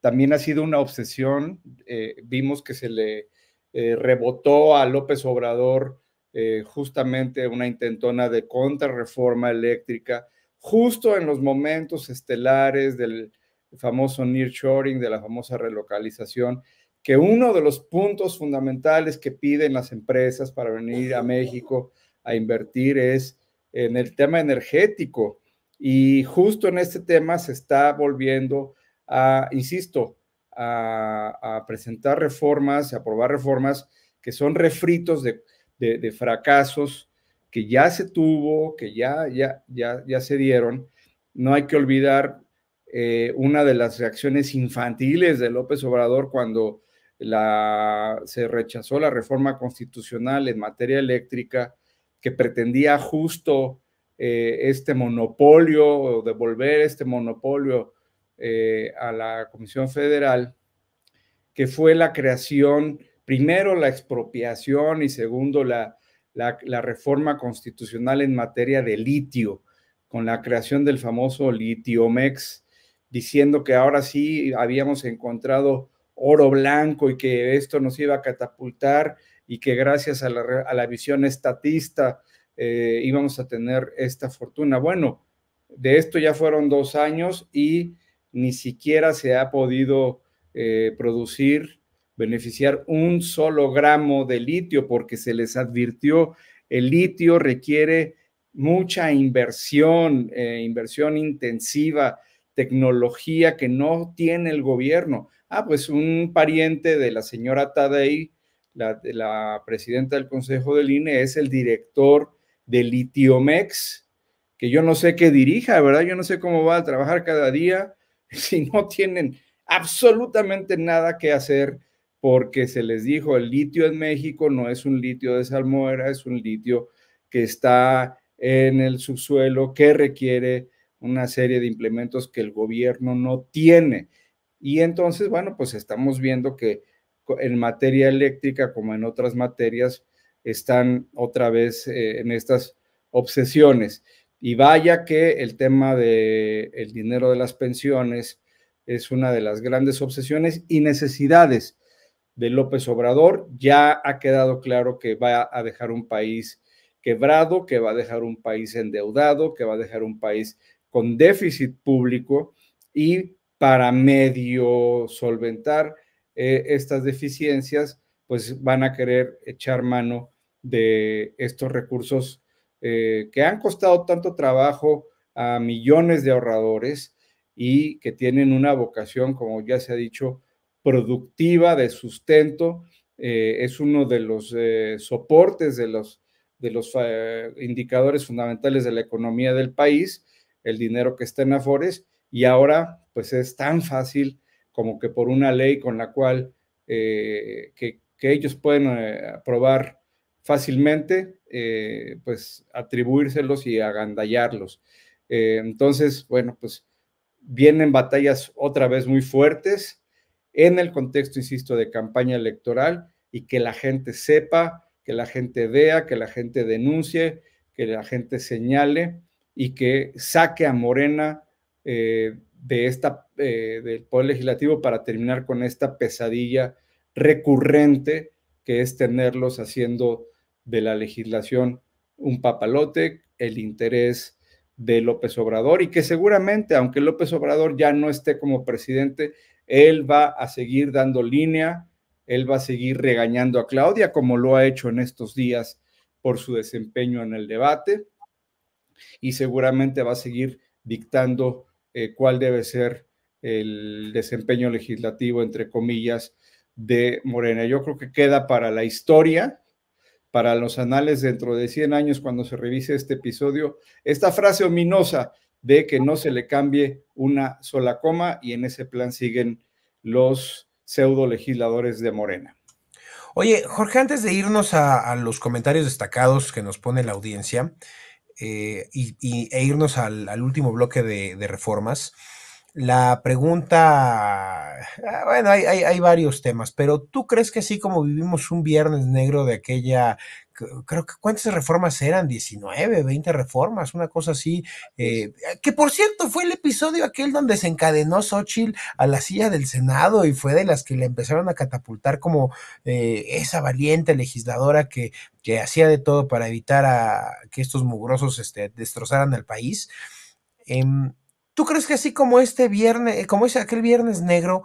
también ha sido una obsesión. Eh, vimos que se le eh, rebotó a López Obrador justamente una intentona de contrarreforma eléctrica, justo en los momentos estelares del famoso nearshoring, de la famosa relocalización, que uno de los puntos fundamentales que piden las empresas para venir a México a invertir es en el tema energético. Y justo en este tema se está volviendo a, insisto, a, presentar reformas, a aprobar reformas que son refritos de, fracasos que ya se tuvo, que ya, ya, ya, ya se dieron. No hay que olvidar eh, una de las reacciones infantiles de López Obrador cuando se rechazó la reforma constitucional en materia eléctrica que pretendía justo eh, este monopolio o devolver este monopolio eh, a la Comisión Federal, que fue la creación, primero la expropiación y segundo la, la reforma constitucional en materia de litio, con la creación del famoso Litiomex, diciendo que ahora sí habíamos encontrado oro blanco y que esto nos iba a catapultar y que gracias a la, visión estatista eh, íbamos a tener esta fortuna. Bueno, de esto ya fueron dos años y ni siquiera se ha podido eh, producir, beneficiar un solo gramo de litio porque se les advirtió, el litio requiere mucha inversión, eh, inversión intensiva tecnología que no tiene el gobierno. Ah, pues un pariente de la señora Tadei, la, la presidenta del Consejo del INE, es el director de Litiomex, que yo no sé qué dirija, ¿verdad? Yo no sé cómo va a trabajar cada día si no tienen absolutamente nada que hacer porque se les dijo el litio en México no es un litio de salmuera, es un litio que está en el subsuelo, que requiere una serie de implementos que el gobierno no tiene. Y entonces, bueno, pues estamos viendo que en materia eléctrica, como en otras materias, están otra vez eh, en estas obsesiones. Y vaya que el tema del dinero de las pensiones es una de las grandes obsesiones y necesidades de López Obrador. Ya ha quedado claro que va a dejar un país quebrado, que va a dejar un país endeudado, que va a dejar un país con déficit público y para medio solventar eh, estas deficiencias, pues van a querer echar mano de estos recursos eh, que han costado tanto trabajo a millones de ahorradores y que tienen una vocación, como ya se ha dicho, productiva de sustento. Eh, es uno de los soportes de los, de los indicadores fundamentales de la economía del país el dinero que está en Afores y ahora pues es tan fácil como que por una ley con la cual eh, que, ellos pueden eh, aprobar fácilmente, eh, pues atribuírselos y agandallarlos. entonces, bueno, pues vienen batallas otra vez muy fuertes en el contexto, insisto, de campaña electoral y que la gente sepa, que la gente vea, que la gente denuncie, que la gente señale y que saque a Morena eh, de esta, eh, del Poder Legislativo para terminar con esta pesadilla recurrente que es tenerlos haciendo de la legislación un papalote, el interés de López Obrador y que seguramente, aunque López Obrador ya no esté como presidente, él va a seguir dando línea, él va a seguir regañando a Claudia como lo ha hecho en estos días por su desempeño en el debate y seguramente va a seguir dictando eh, cuál debe ser el desempeño legislativo, entre comillas, de Morena. Yo creo que queda para la historia, para los anales dentro de 100 años, cuando se revise este episodio, esta frase ominosa de que no se le cambie una sola coma y en ese plan siguen los pseudo legisladores de Morena. Oye, Jorge, antes de irnos a los comentarios destacados que nos pone la audiencia, eh, y, e irnos al, último bloque de, reformas. La pregunta, ah, bueno, hay, hay, varios temas, pero ¿tú crees que así como vivimos un viernes negro de aquella creo que cuántas reformas eran, 19, 20 reformas, una cosa así, eh, que por cierto fue el episodio aquel donde se encadenó Xochitl a la silla del Senado y fue de las que le empezaron a catapultar como eh, esa valiente legisladora que, que hacía de todo para evitar a que estos mugrosos este, destrozaran al país. Em, ¿Tú crees que así como este viernes, como ese aquel viernes negro,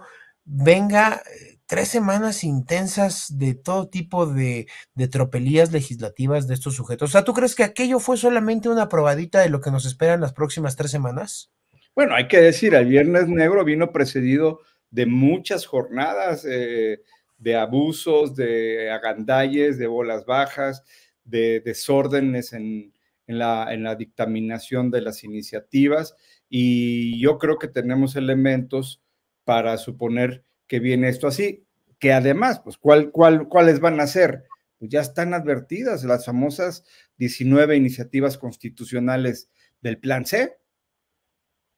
venga tres semanas intensas de todo tipo de, tropelías legislativas de estos sujetos. O sea, ¿tú crees que aquello fue solamente una probadita de lo que nos esperan las próximas tres semanas? Bueno, hay que decir, el Viernes Negro vino precedido de muchas jornadas eh, de abusos, de agandalles, de bolas bajas, de desórdenes en, la, en la dictaminación de las iniciativas y yo creo que tenemos elementos para suponer que viene esto así, que además, pues, ¿cuál, cuál, cuáles van a ser? Pues ya están advertidas las famosas 19 iniciativas constitucionales del Plan C.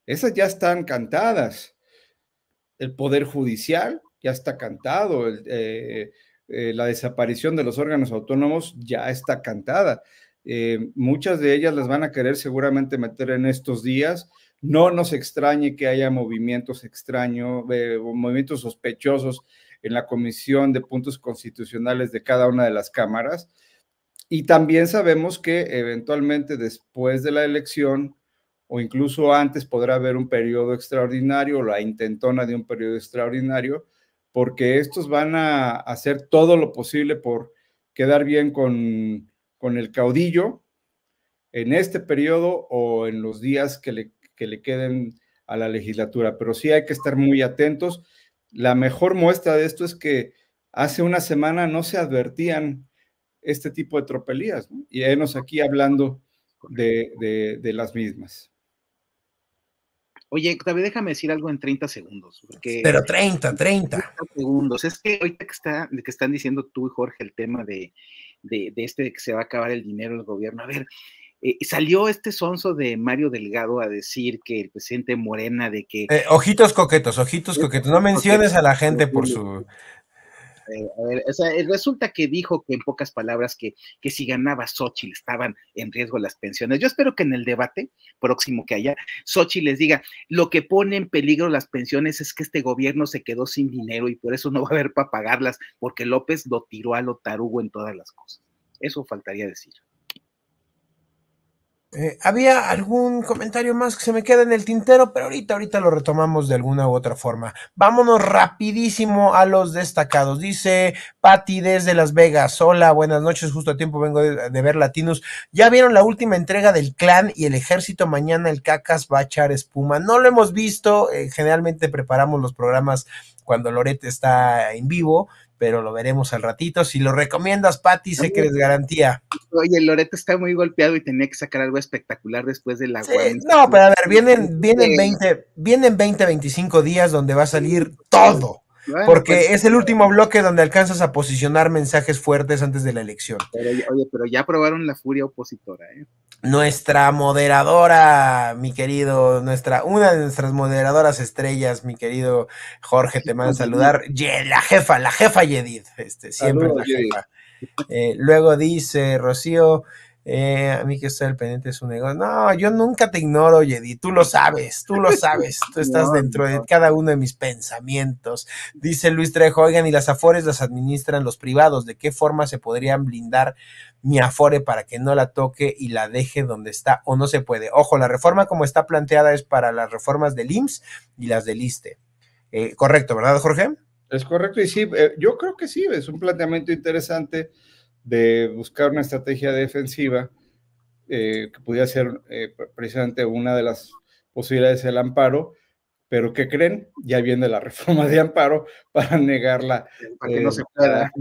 Esas ya están cantadas. El Poder Judicial ya está cantado, eh, eh, la desaparición de los órganos autónomos ya está cantada. Eh, muchas de ellas las van a querer seguramente meter en estos días no nos extrañe que haya movimientos extraños, eh, movimientos sospechosos en la comisión de puntos constitucionales de cada una de las cámaras. Y también sabemos que eventualmente después de la elección o incluso antes podrá haber un periodo extraordinario, o la intentona de un periodo extraordinario, porque estos van a hacer todo lo posible por quedar bien con, con el caudillo en este periodo o en los días que le que le queden a la legislatura, pero sí hay que estar muy atentos. La mejor muestra de esto es que hace una semana no se advertían este tipo de tropelías, ¿no? y nos aquí hablando de, las mismas. Oye, Octavio, déjame decir algo en 30 segundos. Porque Pero 30, 30. segundos. Es que ahorita que, están diciendo tú y Jorge el tema de, de, este de que se va a acabar el dinero del gobierno. A ver, eh, salió este sonso de Mario Delgado a decir que el presidente Morena de que... Eh, ojitos coquetos, ojitos coquetos, no menciones a la gente por su... a ver, o sea, eh, resulta que dijo que en pocas palabras que, que si ganaba Xochitl estaban en riesgo las pensiones. Yo espero que en el debate próximo que haya, Xochitl les diga, lo que pone en peligro las pensiones es que este gobierno se quedó sin dinero y por eso no va a haber para pagarlas, porque López lo tiró a lo tarugo en todas las cosas. Eso faltaría decir. Eh, había algún comentario más que se me queda en el tintero, pero ahorita, ahorita lo retomamos de alguna u otra forma. Vámonos rapidísimo a los destacados. Dice Patty desde Las Vegas. Hola, buenas noches, justo a tiempo vengo de, ver Latinos. ¿Ya vieron la última entrega del clan y el ejército? Mañana el cacas va a echar espuma. No lo hemos visto, eh, generalmente preparamos los programas cuando Lorete está en vivo pero lo veremos al ratito. Si lo recomiendas, Pati, sé que les garantía. Oye, Loreto está muy golpeado y tenía que sacar algo espectacular después de la... no, pero a ver, vienen, vienen, 20, vienen 20, 25 días donde va a salir todo. porque pues, es el último bloque donde alcanzas a posicionar mensajes fuertes antes de la elección. oye, pero ya aprobaron la furia opositora, ¿eh? nuestra moderadora, mi querido, nuestra, una de nuestras moderadoras estrellas, mi querido Jorge, te manda a saludar. la jefa, la jefa Yedid, este, siempre la jefa. Eh, luego dice Rocío, eh, a mí que está el pendiente es un negocio. No, yo nunca te ignoro, Yedi. Tú lo sabes, tú lo sabes. Tú estás dentro de cada uno de mis pensamientos. Dice Luis Trejo, oigan, y las afores las administran los privados. ¿De qué forma se podrían blindar mi afore para que no la toque y la deje donde está o no se puede? Ojo, la reforma como está planteada es para las reformas del IMSS y las del ISTE. Eh, correcto, ¿verdad, Jorge? Es correcto, y sí, eh, yo creo que sí, es un planteamiento interesante de buscar una estrategia defensiva eh, que pudiera ser eh, precisamente una de las posibilidades del amparo, pero que creen? Ya viene la reforma de amparo para negar la, para que no se eh, pueda.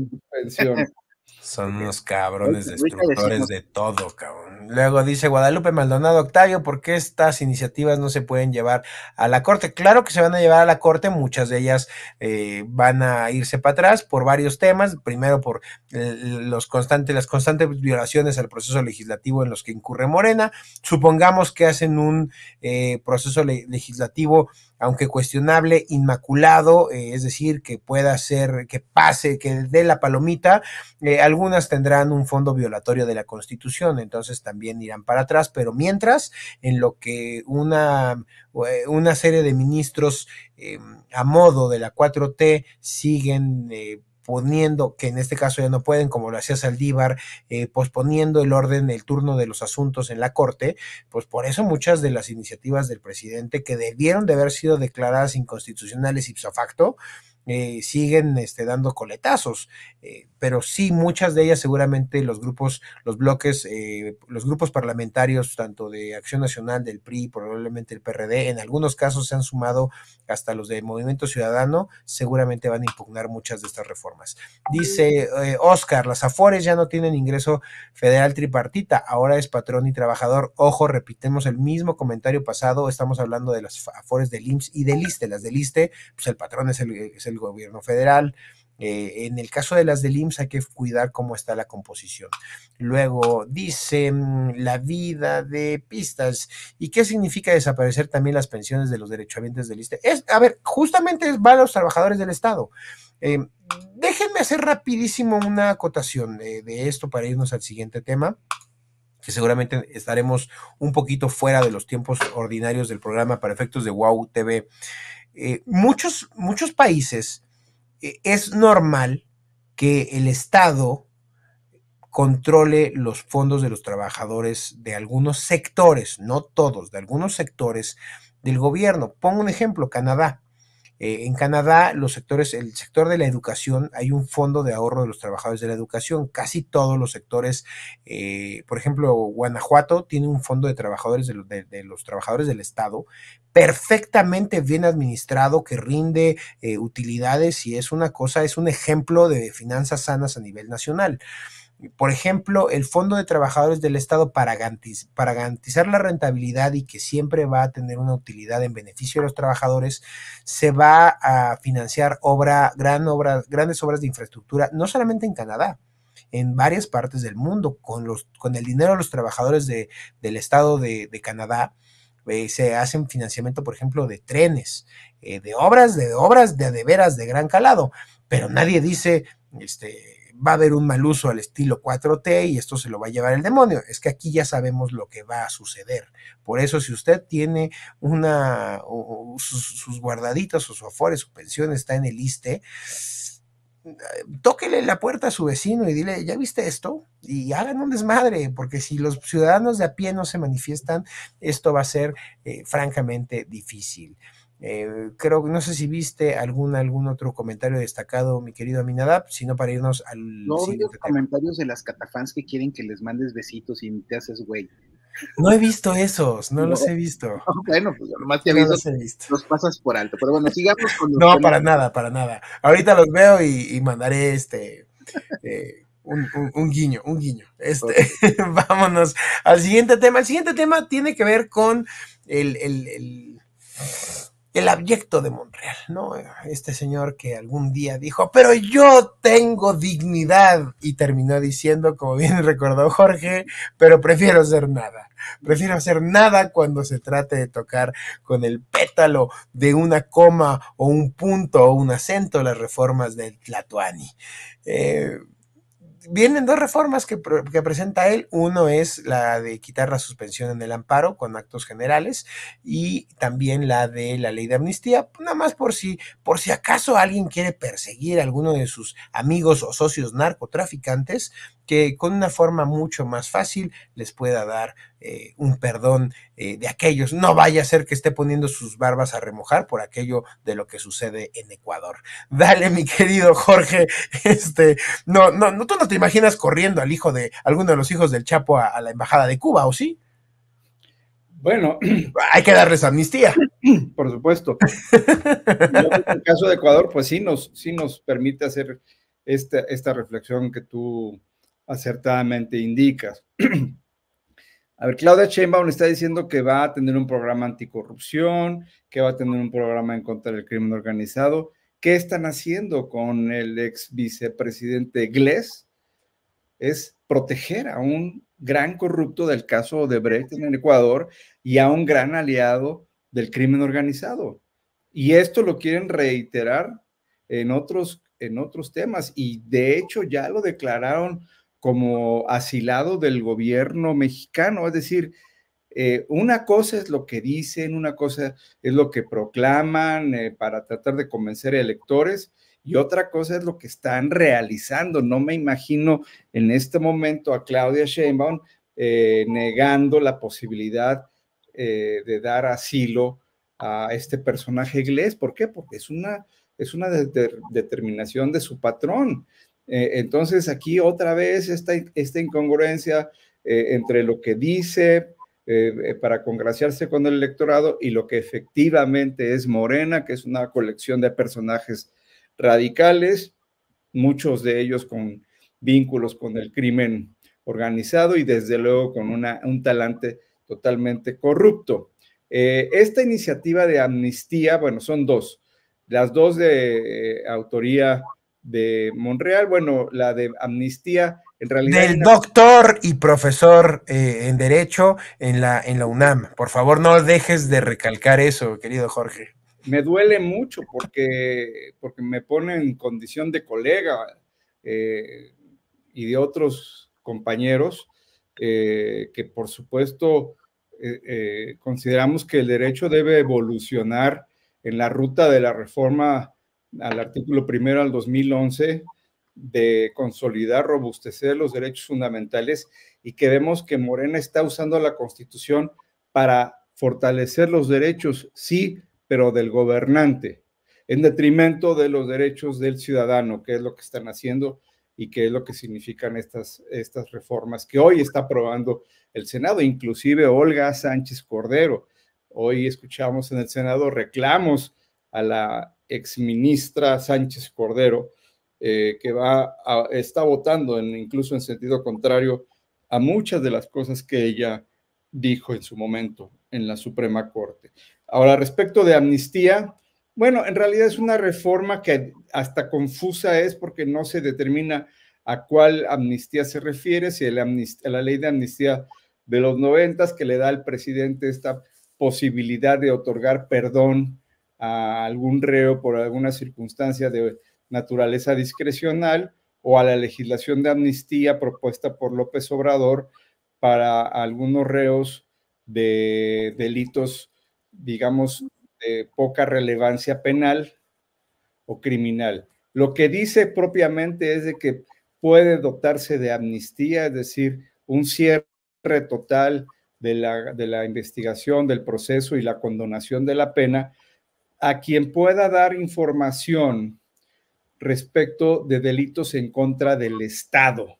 Son unos cabrones destructores de todo, cabrón. Luego dice Guadalupe Maldonado Octavio, ¿por qué estas iniciativas no se pueden llevar a la corte? Claro que se van a llevar a la corte, muchas de ellas eh, van a irse para atrás por varios temas. Primero por eh, los constantes, las constantes violaciones al proceso legislativo en los que incurre Morena. Supongamos que hacen un eh, proceso legislativo aunque cuestionable, inmaculado, eh, es decir, que pueda ser, que pase, que dé la palomita, eh, algunas tendrán un fondo violatorio de la Constitución, entonces también irán para atrás, pero mientras, en lo que una, eh, una serie de ministros em, a modo de la 4T siguen poniendo que en este caso ya no pueden, como lo hacía Saldívar, eh, posponiendo el orden, el turno de los asuntos en la Corte, pues por eso muchas de las iniciativas del presidente que debieron de haber sido declaradas inconstitucionales ipso facto, eh, siguen este, dando coletazos, eh, pero sí muchas de ellas seguramente los grupos, los bloques, eh, los grupos parlamentarios, tanto de Acción Nacional, del PRI, probablemente el PRD, en algunos casos se han sumado hasta los de Movimiento Ciudadano, seguramente van a impugnar muchas de estas reformas. Dice Oscar, las Afores ya no tienen ingreso federal tripartita, ahora es patrón y trabajador. Ojo, repitemos el mismo comentario pasado, estamos hablando de las Afores del IMSS y del ISTE, las del ISTE, pues el patrón es el gobierno federal. Eh, en el caso de las del IMSS hay que cuidar cómo está la composición. Luego dice mm, la vida de pistas. ¿Y qué significa desaparecer también las pensiones de los derechohabientes del ISTE? a ver, justamente va a los trabajadores del Estado. Eh, déjenme hacer rapidísimo una acotación de, eh, de esto para irnos al siguiente tema que seguramente estaremos un poquito fuera de los tiempos ordinarios del programa para efectos de WOW TV. Eh, muchos, muchos países eh, es normal que el Estado controle los fondos de los trabajadores de algunos sectores, no todos, de algunos sectores del gobierno. Pongo un ejemplo, Canadá. Eh, en Canadá, los sectores, el sector de la educación, hay un fondo de ahorro de los trabajadores de la educación. Casi todos los sectores, por ejemplo, Guanajuato tiene un fondo de trabajadores de, los trabajadores del Estado perfectamente bien administrado, que rinde eh, utilidades y es una cosa, es un ejemplo de finanzas sanas a nivel nacional. Por ejemplo, el Fondo de Trabajadores del Estado para, garantizar la rentabilidad y que siempre va a tener una utilidad en beneficio de los trabajadores, se va a financiar obra, gran obra, grandes obras de infraestructura, no solamente en Canadá, en varias partes del mundo, con, los, con el dinero de los trabajadores de, del Estado de Canadá eh, se hacen financiamiento, por ejemplo, de trenes, eh, de obras, de obras de, de veras de gran calado, pero nadie dice, este, va a haber un mal uso al estilo 4T y esto se lo va a llevar el demonio. Es que aquí ya sabemos lo que va a suceder. Por eso, si usted tiene una, sus, guardaditos o su su pensión está en el ISTE, tóquele la puerta a su vecino y dile, ¿ya viste esto? Y hagan un desmadre, porque si los ciudadanos de a pie no se manifiestan, esto va a ser eh, francamente difícil. Eh, creo no sé si viste algún, algún otro comentario destacado, mi querido Aminadab, sino para irnos al. No comentarios de las catafans que quieren que les mandes besitos y te haces güey. No he visto esos, no, los he visto. bueno, pues nomás te no los, he visto. los pasas por alto. Pero bueno, sigamos con los No, para nada, para nada. Ahorita los veo y, mandaré este eh, un, guiño, un guiño. Este, vámonos al siguiente tema. El siguiente tema tiene que ver con el, el, el el abyecto de Monreal, ¿no? Este señor que algún día dijo, pero yo tengo dignidad y terminó diciendo, como bien recordó Jorge, pero prefiero ser nada. Prefiero hacer nada cuando se trate de tocar con el pétalo de una coma o un punto o un acento las reformas del Tlatuani. Eh, vienen dos reformas que, presenta él. Uno es la de quitar la suspensión en el amparo con actos generales y también la de la ley de amnistía, nada más por si, por si acaso alguien quiere perseguir a alguno de sus amigos o socios narcotraficantes, que con una forma mucho más fácil les pueda dar eh, un perdón eh, de aquellos. No vaya a ser que esté poniendo sus barbas a remojar por aquello de lo que sucede en Ecuador. Dale, mi querido Jorge, este, no, no, no, tú no te imaginas corriendo al hijo de alguno de los hijos del Chapo a, la embajada de Cuba, ¿o sí? Bueno, hay que darles amnistía. Por supuesto. en el caso de Ecuador, pues sí nos, sí nos permite hacer esta reflexión que tú acertadamente indicas. A ver, Claudia Sheinbaum está diciendo que va a tener un programa anticorrupción, que va a tener un programa en contra del crimen organizado. ¿Qué están haciendo con el ex vicepresidente Gless? Es proteger a un gran corrupto del caso de Brecht en el Ecuador y a un gran aliado del crimen organizado. Y esto lo quieren reiterar en otros, en otros temas y de hecho ya lo declararon como asilado del gobierno mexicano. Es decir, eh, una cosa es lo que dicen, una cosa es lo que proclaman eh, para tratar de convencer a electores y otra cosa es lo que están realizando. No me imagino en este momento a Claudia Sheinbaum eh, negando la posibilidad de dar asilo a este personaje inglés. ¿Por qué? Porque es una, es una determinación de su patrón. Eh, entonces aquí otra vez esta, esta incongruencia eh, entre lo que dice eh, para congraciarse con el electorado y lo que efectivamente es Morena, que es una colección de personajes radicales, muchos de ellos con vínculos con el crimen organizado y desde luego con una, un talante totalmente corrupto. esta iniciativa de amnistía, bueno, son dos, las dos de autoría de Monreal, bueno, la de amnistía, en realidad. Del doctor y profesor eh, en Derecho en la, en la UNAM. Por favor, no dejes de recalcar eso, querido Jorge. Me duele mucho porque, porque me pone en condición de colega eh, y de otros compañeros eh, que, por supuesto, consideramos que el derecho debe evolucionar en la ruta de la reforma al artículo primero al 2011 de consolidar, robustecer los derechos fundamentales y que vemos que Morena está usando la constitución para fortalecer los derechos, sí, pero del gobernante, en detrimento de los derechos del ciudadano, que es lo que están haciendo y que es lo que significan estas, estas reformas que hoy está aprobando el Senado, inclusive Olga Sánchez Cordero. Hoy escuchamos en el Senado reclamos a la exministra Sánchez Cordero, eh, que va está votando incluso en sentido contrario a muchas de las cosas que ella dijo en su momento en la Suprema Corte. Ahora, respecto de amnistía, bueno, en realidad es una reforma que hasta confusa es porque no se determina a cuál amnistía se refiere, si amnistía, la ley de amnistía de los noventas que le da al presidente esta posibilidad de otorgar perdón a algún reo por alguna circunstancia de naturaleza discrecional o a la legislación de amnistía propuesta por López Obrador para algunos reos de delitos, digamos, de poca relevancia penal o criminal. Lo que dice propiamente es de que puede dotarse de amnistía, es decir, un cierre total de la, de la investigación, del proceso y la condonación de la pena, a quien pueda dar información respecto de delitos en contra del Estado.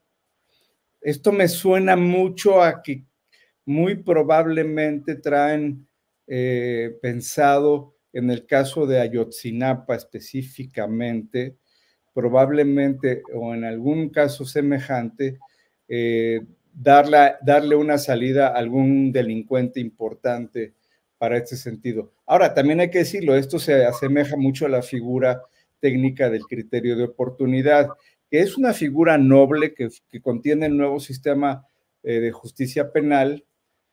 Esto me suena mucho a que muy probablemente traen eh, pensado en el caso de Ayotzinapa específicamente, probablemente o en algún caso semejante, eh, darle, darle una salida a algún delincuente importante para este sentido. Ahora, también hay que decirlo, esto se asemeja mucho a la figura técnica del criterio de oportunidad, que es una figura noble que, contiene el nuevo sistema eh, de justicia penal,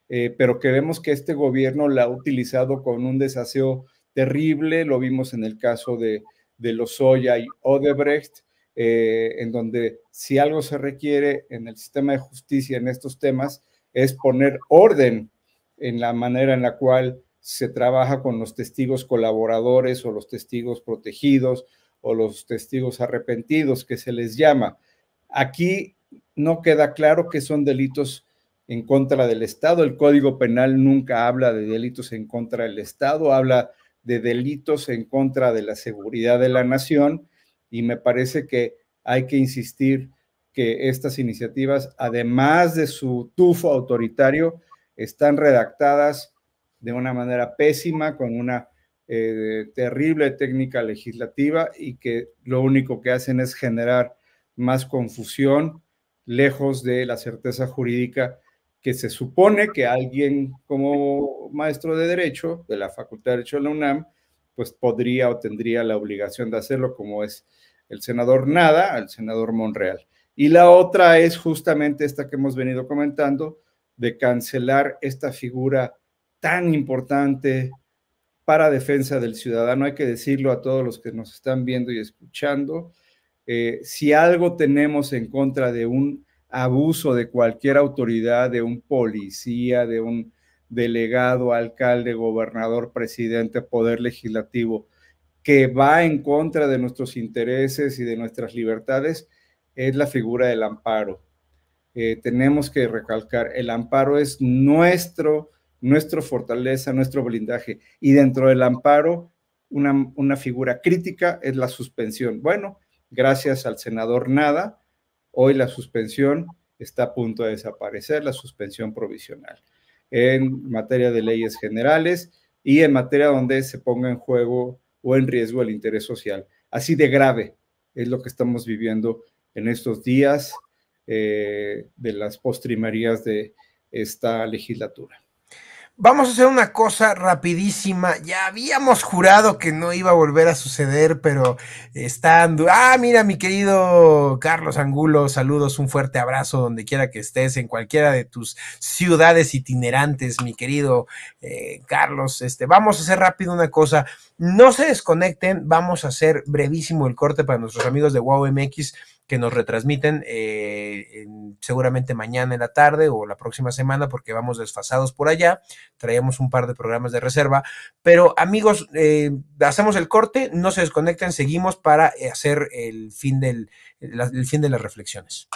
eh, pero que vemos que este gobierno la ha utilizado con un desaseo terrible, lo vimos en el caso de, de Lozoya y Odebrecht, eh, en donde si algo se requiere en el sistema de justicia en estos temas es poner orden en la manera en la cual se trabaja con los testigos colaboradores o los testigos protegidos o los testigos arrepentidos que se les llama. Aquí no queda claro que son delitos en contra del Estado. El Código Penal nunca habla de delitos en contra del Estado, habla de delitos en contra de la seguridad de la nación y me parece que hay que insistir que estas iniciativas, además de su tufo autoritario, están redactadas de una manera pésima, con una eh, terrible técnica legislativa y que lo único que hacen es generar más confusión lejos de la certeza jurídica que se supone que alguien como maestro de derecho de la Facultad de Derecho de la UNAM, pues podría o tendría la obligación de hacerlo, como es el senador Nada, el senador Monreal. Y la otra es justamente esta que hemos venido comentando, de cancelar esta figura tan importante para defensa del ciudadano. Hay que decirlo a todos los que nos están viendo y escuchando. Eh, si algo tenemos en contra de un abuso de cualquier autoridad, de un policía, de un delegado, alcalde, gobernador, presidente, poder legislativo, que va en contra de nuestros intereses y de nuestras libertades, es la figura del amparo. Eh, tenemos que recalcar, el amparo es nuestro, nuestra fortaleza, nuestro blindaje. Y dentro del amparo, una, una figura crítica es la suspensión. Bueno, gracias al senador Nada, hoy la suspensión está a punto de desaparecer, la suspensión provisional. En materia de leyes generales y en materia donde se ponga en juego o en riesgo el interés social. Así de grave es lo que estamos viviendo en estos días eh, de las postrimerías de esta legislatura. Vamos a hacer una cosa rapidísima. Ya habíamos jurado que no iba a volver a suceder, pero estando. Ah, mira, mi querido Carlos Angulo, saludos, un fuerte abrazo donde quiera que estés, en cualquiera de tus ciudades itinerantes, mi querido eh, Carlos. Este, vamos a hacer rápido una cosa. No se desconecten, vamos a hacer brevísimo el corte para nuestros amigos de WowMX. MX que nos retransmiten eh, seguramente mañana en la tarde o la próxima semana porque vamos desfasados por allá. Traemos un par de programas de reserva. Pero amigos, eh, hacemos el corte, no se desconecten, seguimos para eh, hacer el fin, del, el fin de las reflexiones.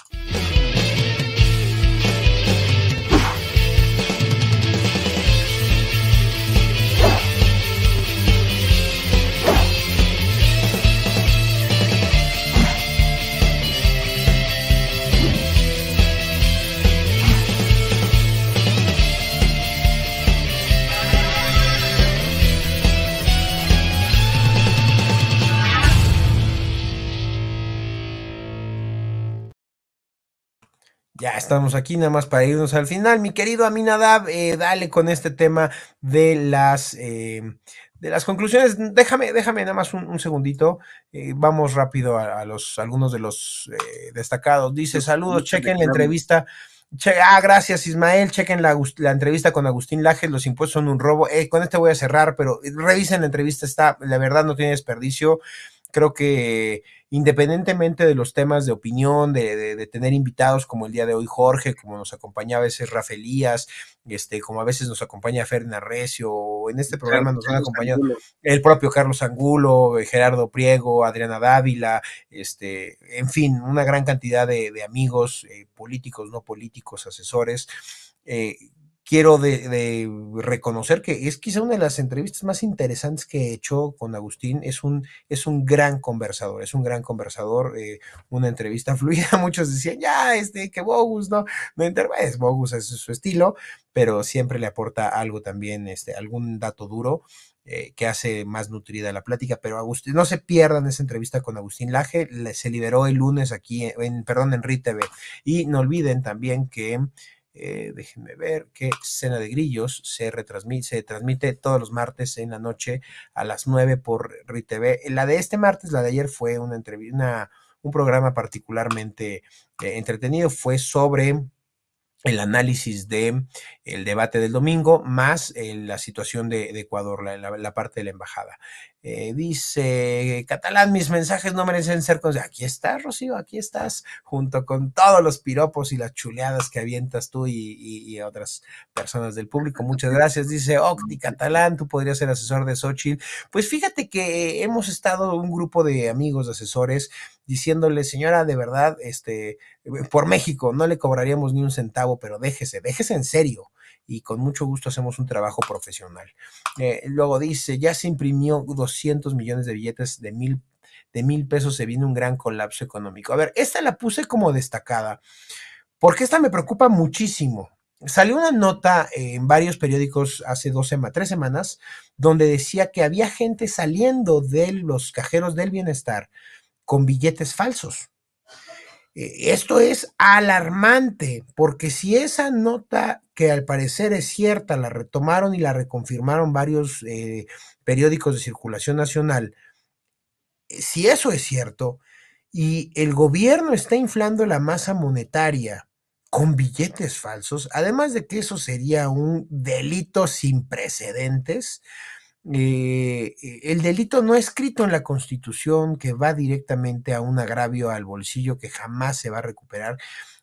estamos aquí nada más para irnos al final. Mi querido Aminadab, eh, dale con este tema de las, eh, de las conclusiones. Déjame, déjame nada más un, segundito. Eh, vamos rápido a, los, algunos de los eh, destacados. Dice, saludos, chequen la entrevista. ah, gracias Ismael, chequen la, la, entrevista con Agustín Lajes, los impuestos son un robo. Eh, con este voy a cerrar, pero revisen la entrevista, está, la verdad no tiene desperdicio. Creo que independientemente de los temas de opinión, de, tener invitados como el día de hoy Jorge, como nos acompaña a veces Rafaelías, este, como a veces nos acompaña Fernanda Recio, en este programa nos han acompañado el propio Carlos Angulo, eh, Gerardo Priego, Adriana Dávila, este, en fin, una gran cantidad de, amigos eh, políticos, no políticos, asesores. Eh, quiero de, reconocer que es quizá una de las entrevistas más interesantes que he hecho con Agustín. Es un, es un gran conversador, es un gran conversador, eh, una entrevista fluida. Muchos decían, ya, este, que Bogus, ¿no? No es pues, Bogus es su estilo, pero siempre le aporta algo también, este, algún dato duro. Eh, que hace más nutrida la plática, pero Agustín, no se pierdan esa entrevista con Agustín Laje, se liberó el lunes aquí, en, perdón, en RITV, y no olviden también que eh, déjenme ver qué Cena de Grillos se retransmite, se transmite todos los martes en la noche a las 9 por RITV. La de este martes, la de ayer fue una entrevista, un programa particularmente eh, entretenido, fue sobre el análisis de el debate del domingo, más eh, la situación de, Ecuador, la, parte de la embajada. Eh, dice eh, Catalán, mis mensajes no merecen ser con... Aquí estás, Rocío, aquí estás, junto con todos los piropos y las chuleadas que avientas tú y, otras personas del público. Muchas gracias. Dice Octi Catalán, tú podrías ser asesor de Xochitl. Pues fíjate que hemos estado un grupo de amigos, asesores, diciéndole, señora, de verdad, este, por México, no le cobraríamos ni un centavo, pero déjese, déjese en serio y con mucho gusto hacemos un trabajo profesional. Eh, luego dice, ya se imprimió 200 millones de billetes de mil, de pesos, se viene un gran colapso económico. A ver, esta la puse como destacada, porque esta me preocupa muchísimo. Salió una nota en varios periódicos hace dos semanas, tres semanas, donde decía que había gente saliendo de los cajeros del bienestar con billetes falsos. Eh, esto es alarmante, porque si esa nota que al parecer es cierta, la retomaron y la reconfirmaron varios eh, periódicos de circulación nacional. Eh, si eso es cierto, y el gobierno está inflando la masa monetaria con billetes falsos, además de que eso sería un delito sin precedentes, eh, el delito no escrito en la Constitución que va directamente a un agravio al bolsillo que jamás se va a recuperar,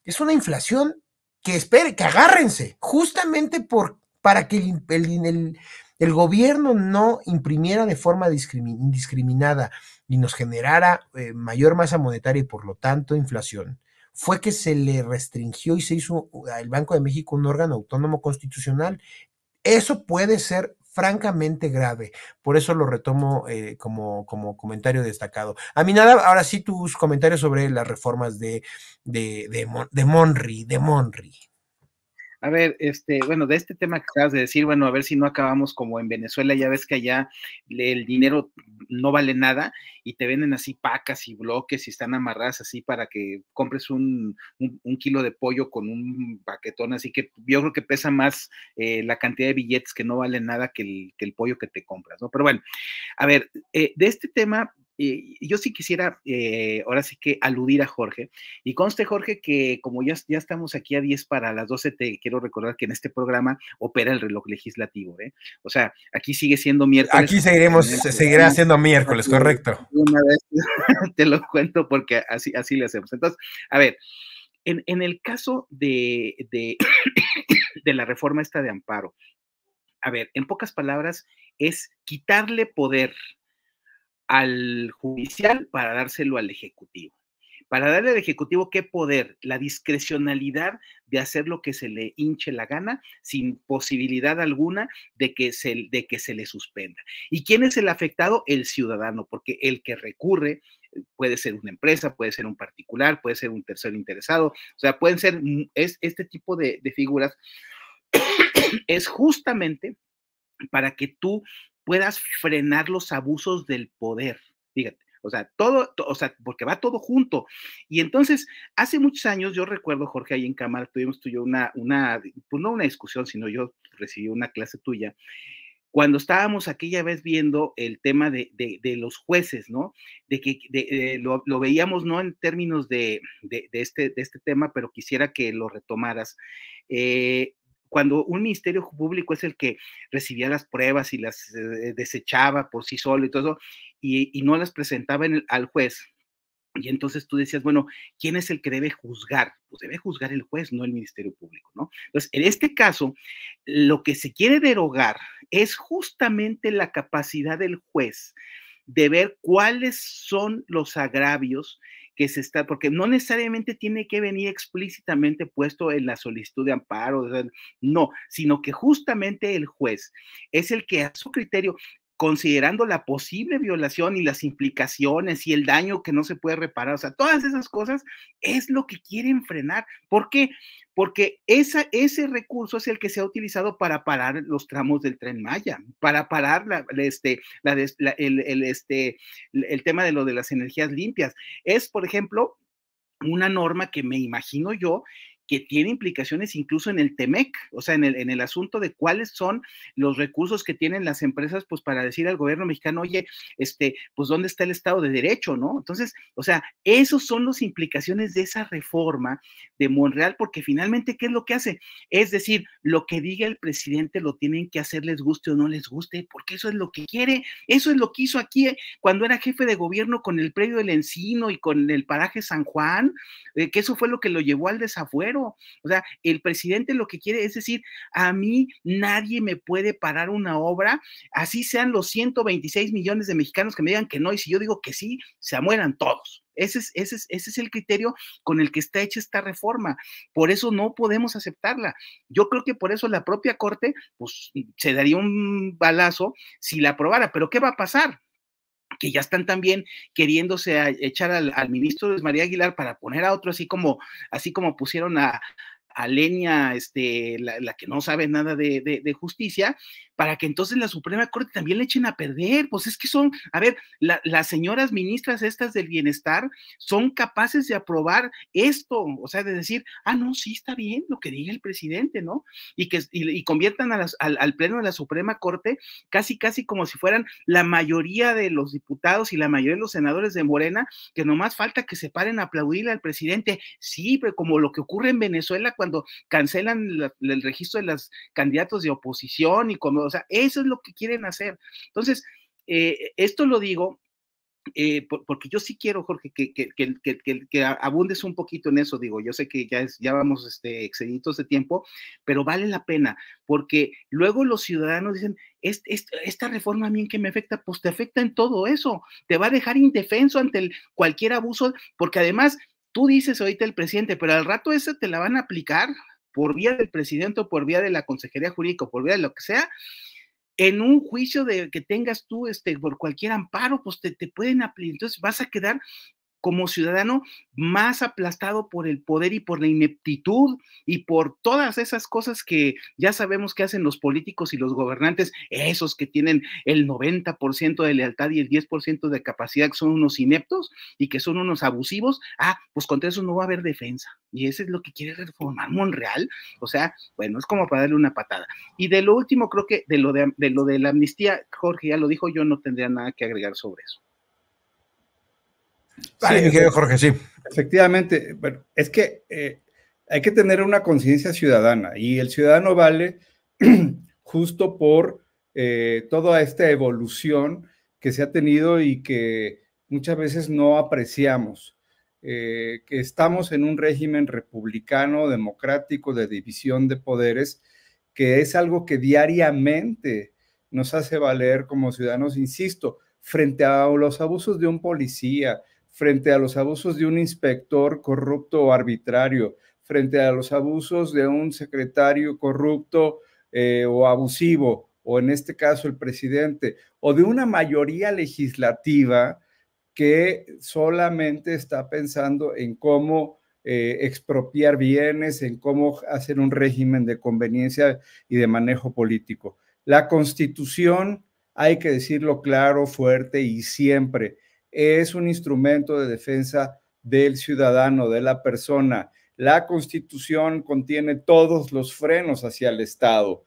es una inflación que espere, que agárrense, justamente por, para que el, gobierno no imprimiera de forma indiscriminada y nos generara eh, mayor masa monetaria y por lo tanto inflación, fue que se le restringió y se hizo al uh, Banco de México un órgano autónomo constitucional. Eso puede ser francamente grave. Por eso lo retomo eh, como, como comentario destacado. A mí nada, ahora sí tus comentarios sobre las reformas de, de, de, de Monry, de Monry. A ver, este, bueno, de este tema que acabas de decir, bueno, a ver si no acabamos como en Venezuela, ya ves que allá el dinero no vale nada y te venden así pacas y bloques y están amarradas así para que compres un, kilo de pollo con un paquetón, así que yo creo que pesa más eh, la cantidad de billetes que no vale nada que el, pollo que te compras, ¿no? Pero bueno, a ver, eh, de este tema eh, yo sí quisiera, eh, ahora sí que aludir a Jorge. Y conste, Jorge, que como ya, ya estamos aquí a 10 para las 12, te quiero recordar que en este programa opera el reloj legislativo. ¿eh? O sea, aquí sigue siendo miércoles. Aquí seguiremos, seguirá siendo miércoles, correcto. Una vez te lo cuento porque así, así le hacemos. Entonces, a ver, en, el caso de, de, de la reforma esta de amparo, a ver, en pocas palabras, es quitarle poder al judicial para dárselo al ejecutivo. Para darle al ejecutivo qué poder, la discrecionalidad de hacer lo que se le hinche la gana sin posibilidad alguna de que se, de que se le suspenda. ¿Y quién es el afectado? El ciudadano, porque el que recurre eh, puede ser una empresa, puede ser un particular, puede ser un tercero interesado, o sea, pueden ser es, este tipo de, de figuras. es justamente para que tú puedas frenar los abusos del poder. Fíjate, o sea, todo, o sea, porque va todo junto. Y entonces, hace muchos años, yo recuerdo, Jorge, ahí en cámara tuvimos tuyo una, una, pues no una discusión, sino yo recibí una clase tuya, cuando estábamos aquella vez viendo el tema de, de, los jueces, ¿no? De que de, eh, lo, lo, veíamos no en términos de, este, de este tema, pero quisiera que lo retomaras. Eh, cuando un ministerio público es el que recibía las pruebas y las eh, desechaba por sí solo y todo eso, y, no las presentaba al juez, y entonces tú decías, bueno, ¿quién es el que debe juzgar? Pues debe juzgar el juez, no el Ministerio Público, ¿no? Entonces, en este caso, lo que se quiere derogar es justamente la capacidad del juez de ver cuáles son los agravios que se está, porque no necesariamente tiene que venir explícitamente puesto en la solicitud de amparo, no, sino que justamente el juez es el que a su criterio considerando la posible violación y las implicaciones y el daño que no se puede reparar, o sea, todas esas cosas es lo que quieren frenar. ¿Por qué? Porque ese recurso es el que se ha utilizado para parar los tramos del tren Maya, para parar este, este, el, este, el tema de lo de las energías limpias. Es, por ejemplo, una norma que me imagino yo que tiene implicaciones incluso en el TEMEC, o sea, en el, en el asunto de cuáles son los recursos que tienen las empresas, pues para decir al gobierno mexicano, oye, este, pues dónde está el Estado de Derecho, ¿no? Entonces, o sea, esos son las implicaciones de esa reforma de Monreal, porque finalmente, ¿qué es lo que hace? Es decir, lo que diga el presidente lo tienen que hacer, les guste o no les guste, porque eso es lo que quiere, eso es lo que hizo aquí eh, cuando era jefe de gobierno con el predio del Encino y con el paraje San Juan, eh, que eso fue lo que lo llevó al desafuero o sea, el presidente lo que quiere es decir, a mí nadie me puede parar una obra, así sean los 126 millones de mexicanos que me digan que no, y si yo digo que sí, se mueran todos. Ese es, ese, es, ese es, el criterio con el que está hecha esta reforma. Por eso no podemos aceptarla. Yo creo que por eso la propia Corte pues, se daría un balazo si la aprobara. Pero ¿qué va a pasar? que ya están también queriéndose echar al, ministro de María Aguilar para poner a otro, así como, así como pusieron a, a Lenia, este, la, la, que no sabe nada de, de, de, justicia, para que entonces la Suprema Corte también le echen a perder. Pues es que son, a ver, las señoras ministras estas del bienestar son capaces de aprobar esto, o sea, de decir, ah, no, sí está bien lo que diga el presidente, ¿no? Y que conviertan al, Pleno de la Suprema Corte casi, casi como si fueran la mayoría de los diputados y la mayoría de los senadores de Morena, que nomás falta que se paren a aplaudir al presidente. Sí, pero como lo que ocurre en Venezuela cuando cancelan el registro de los candidatos de oposición y cuando o sea, eso es lo que quieren hacer. Entonces, eh, esto lo digo eh, porque yo sí quiero, Jorge, que, abundes un poquito en eso, digo, yo sé que ya, es, ya vamos este, excedidos de tiempo, pero vale la pena, porque luego los ciudadanos dicen, esta reforma a mí en que me afecta, pues te afecta en todo eso, te va a dejar indefenso ante cualquier abuso, porque además tú dices ahorita el presidente, pero al rato ese te la van a aplicar, por vía del presidente o por vía de la consejería jurídica o por vía de lo que sea, en un juicio de que tengas tú este, por cualquier amparo, pues te, te pueden aplicar, entonces vas a quedar como ciudadano más aplastado por el poder y por la ineptitud y por todas esas cosas que ya sabemos que hacen los políticos y los gobernantes, esos que tienen el 90% de lealtad y el 10% de capacidad, que son unos ineptos y que son unos abusivos, ah, pues contra eso no va a haber defensa. Y eso es lo que quiere reformar Monreal. O sea, bueno, es como para darle una patada. Y de lo último, creo que de lo de, de lo de la amnistía, Jorge ya lo dijo, yo no tendría nada que agregar sobre eso. Vale, sí, Jorge, sí. Efectivamente, es que eh, hay que tener una conciencia ciudadana y el ciudadano vale justo por eh, toda esta evolución que se ha tenido y que muchas veces no apreciamos, eh, que estamos en un régimen republicano, democrático, de división de poderes, que es algo que diariamente nos hace valer como ciudadanos, insisto, frente a los abusos de un policía, frente a los abusos de un inspector corrupto o arbitrario, frente a los abusos de un secretario corrupto eh, o abusivo, o en este caso el presidente, o de una mayoría legislativa que solamente está pensando en cómo eh, expropiar bienes, en cómo hacer un régimen de conveniencia y de manejo político. La constitución, hay que decirlo claro, fuerte y siempre, es un instrumento de defensa del ciudadano, de la persona. La constitución contiene todos los frenos hacia el Estado.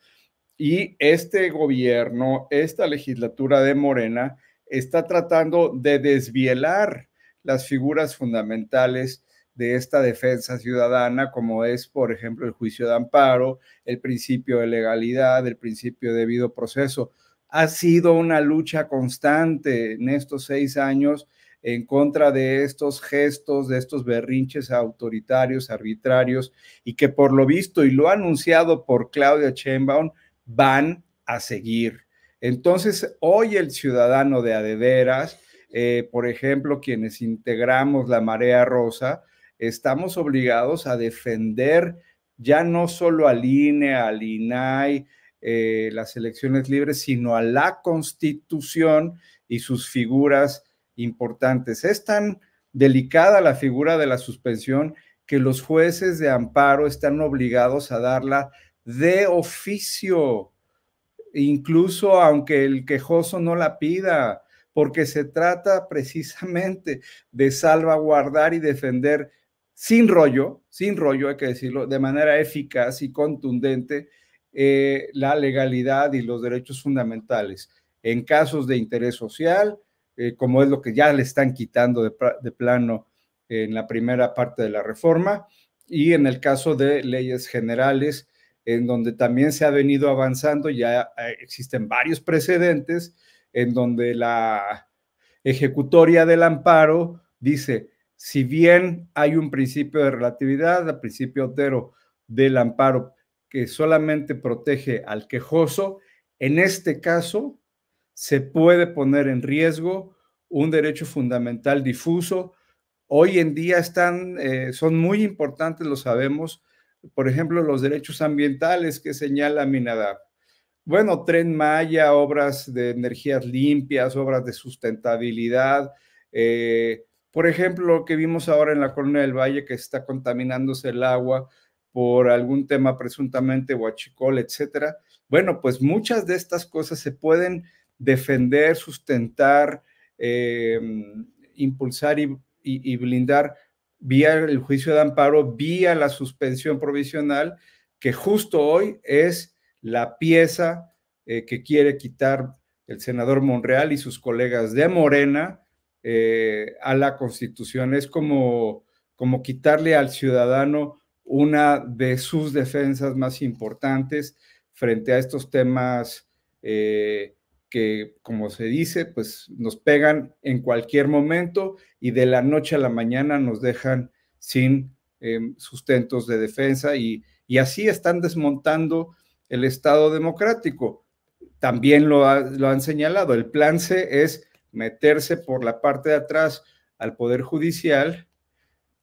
Y este gobierno, esta legislatura de Morena, está tratando de desvielar las figuras fundamentales de esta defensa ciudadana, como es, por ejemplo, el juicio de amparo, el principio de legalidad, el principio de debido proceso ha sido una lucha constante en estos seis años en contra de estos gestos, de estos berrinches autoritarios, arbitrarios, y que por lo visto, y lo anunciado por Claudia Sheinbaum, van a seguir. Entonces, hoy el ciudadano de Adeveras, eh, por ejemplo, quienes integramos la Marea Rosa, estamos obligados a defender ya no solo al INE, al INAI, eh, las elecciones libres, sino a la constitución y sus figuras importantes. Es tan delicada la figura de la suspensión que los jueces de amparo están obligados a darla de oficio, incluso aunque el quejoso no la pida, porque se trata precisamente de salvaguardar y defender sin rollo, sin rollo hay que decirlo, de manera eficaz y contundente eh, la legalidad y los derechos fundamentales. En casos de interés social, eh, como es lo que ya le están quitando de, de plano en la primera parte de la reforma, y en el caso de leyes generales, en donde también se ha venido avanzando, ya eh, existen varios precedentes en donde la ejecutoria del amparo dice, si bien hay un principio de relatividad, el principio otero del amparo que solamente protege al quejoso, en este caso se puede poner en riesgo un derecho fundamental difuso. Hoy en día están, eh, son muy importantes, lo sabemos, por ejemplo, los derechos ambientales que señala Minadab. Bueno, Tren Maya, obras de energías limpias, obras de sustentabilidad, eh, por ejemplo, lo que vimos ahora en la Colonia del Valle, que está contaminándose el agua por algún tema presuntamente huachicol, etcétera. Bueno, pues muchas de estas cosas se pueden defender, sustentar, eh, impulsar y, blindar vía el juicio de amparo, vía la suspensión provisional, que justo hoy es la pieza eh, que quiere quitar el senador Monreal y sus colegas de Morena eh, a la Constitución. Es como, como quitarle al ciudadano una de sus defensas más importantes frente a estos temas eh, que, como se dice, pues nos pegan en cualquier momento y de la noche a la mañana nos dejan sin em, sustentos de defensa y, así están desmontando el Estado democrático. También lo han señalado, el plan C es meterse por la parte de atrás al Poder Judicial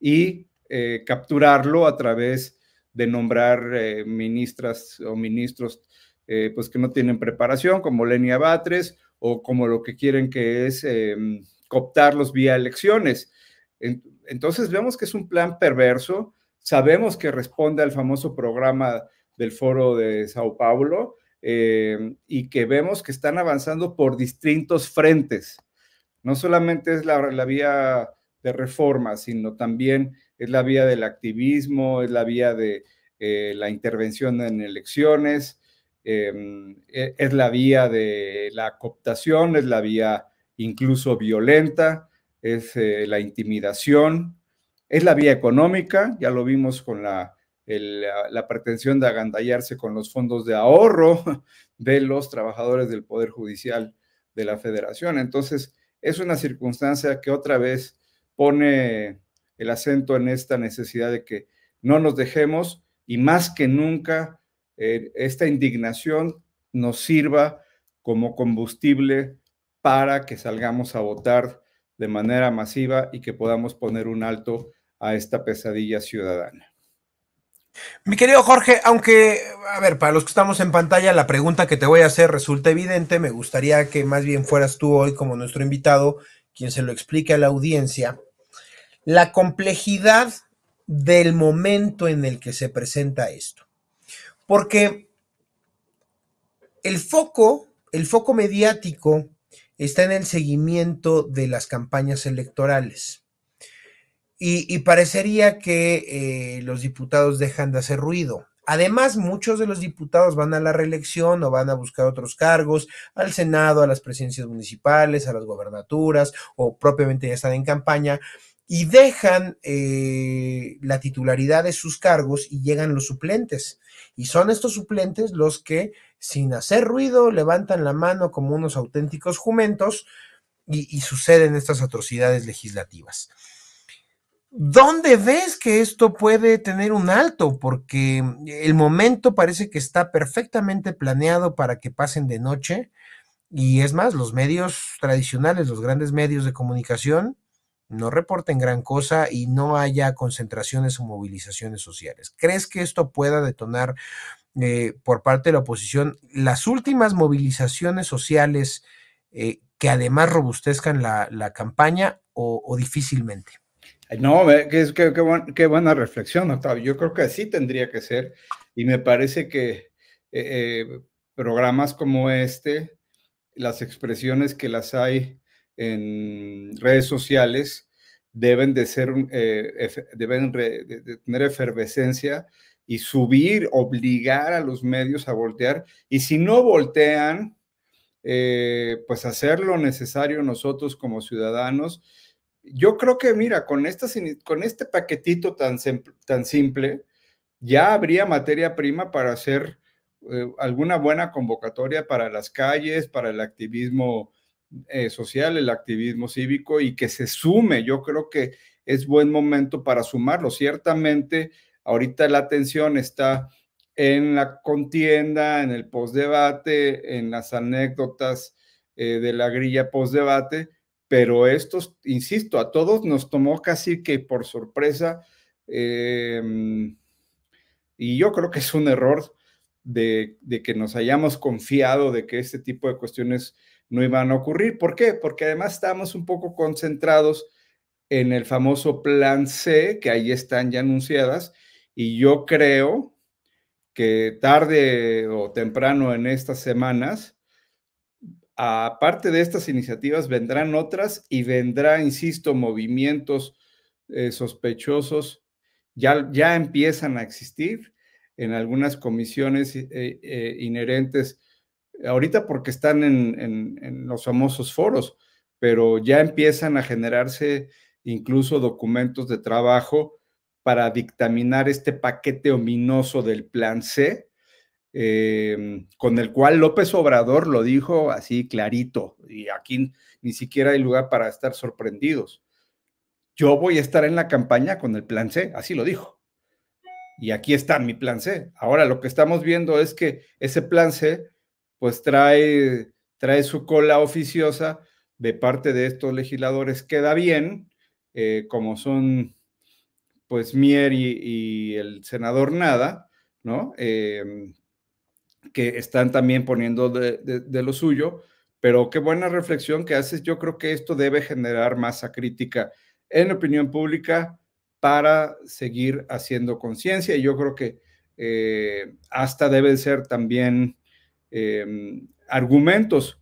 y eh, capturarlo a través de nombrar eh, ministras o ministros eh, pues que no tienen preparación, como Lenia Batres, o como lo que quieren que es cooptarlos vía elecciones. Entonces vemos que es un plan perverso, sabemos que responde al famoso programa del foro de Sao Paulo y que vemos que están avanzando por distintos frentes. No solamente es la, la vía de reforma, sino también es la vía del activismo, es la vía de eh, la intervención en elecciones, em, e, es la vía de la cooptación, es la vía incluso violenta, es eh, la intimidación, es la vía económica, ya lo vimos con la, la, la pretensión de agandallarse con los fondos de ahorro de los trabajadores del Poder Judicial de la Federación. Entonces, es una circunstancia que otra vez pone el acento en esta necesidad de que no nos dejemos y más que nunca eh, esta indignación nos sirva como combustible para que salgamos a votar de manera masiva y que podamos poner un alto a esta pesadilla ciudadana. Mi querido Jorge, aunque, a ver, para los que estamos en pantalla, la pregunta que te voy a hacer resulta evidente, me gustaría que más bien fueras tú hoy como nuestro invitado, quien se lo explique a la audiencia la complejidad del momento en el que se presenta esto. Porque el foco, el foco mediático está en el seguimiento de las campañas electorales. Y, parecería que eh, los diputados dejan de hacer ruido. Además, muchos de los diputados van a la reelección o van a buscar otros cargos, al Senado, a las presidencias municipales, a las gobernaturas, o propiamente ya están en campaña y dejan eh, la titularidad de sus cargos y llegan los suplentes. Y son estos suplentes los que, sin hacer ruido, levantan la mano como unos auténticos jumentos y suceden estas atrocidades legislativas. ¿Dónde ves que esto puede tener un alto? Porque el momento parece que está perfectamente planeado para que pasen de noche. Y es más, los medios tradicionales, los grandes medios de comunicación, no reporten gran cosa y no haya concentraciones o movilizaciones sociales. ¿Crees que esto pueda detonar eh, por parte de la oposición las últimas movilizaciones sociales eh, que además robustezcan la, campaña o, difícilmente? No, qué, buena reflexión, Octavio. Yo creo que así tendría que ser y me parece que eh, programas como este, las expresiones que las hay, en redes sociales deben de ser, eh, deben tener efervescencia y subir, obligar a los medios a voltear. Y si no voltean, eh, pues hacer lo necesario nosotros como ciudadanos. Yo creo que, mira, con, con este paquetito tan, tan simple, ya habría materia prima para hacer eh, alguna buena convocatoria para las calles, para el activismo eh, social, el activismo cívico y que se sume. Yo creo que es buen momento para sumarlo. Ciertamente, ahorita la atención está en la contienda, en el postdebate, en las anécdotas eh, de la grilla postdebate, pero estos, insisto, a todos nos tomó casi que por sorpresa em, y yo creo que es un error de, que nos hayamos confiado de que este tipo de cuestiones no iban a ocurrir. ¿Por qué? Porque además estamos un poco concentrados en el famoso plan C, que ahí están ya anunciadas, y yo creo que tarde o temprano en estas semanas, aparte de estas iniciativas, vendrán otras y vendrá, insisto, movimientos eh, sospechosos, ya, ya empiezan a existir en algunas comisiones eh, eh, inherentes ahorita porque están en, los famosos foros, pero ya empiezan a generarse incluso documentos de trabajo para dictaminar este paquete ominoso del plan C, eh, con el cual López Obrador lo dijo así clarito, y aquí ni siquiera hay lugar para estar sorprendidos. Yo voy a estar en la campaña con el plan C, así lo dijo. Y aquí está mi plan C. Ahora lo que estamos viendo es que ese plan C pues trae, trae su cola oficiosa de parte de estos legisladores. Queda bien, eh, como son pues Mier y, el senador Nada, ¿no? Em, que están también poniendo de, lo suyo, pero qué buena reflexión que haces. Yo creo que esto debe generar masa crítica en la opinión pública para seguir haciendo conciencia y yo creo que eh, hasta deben ser también Em, argumentos.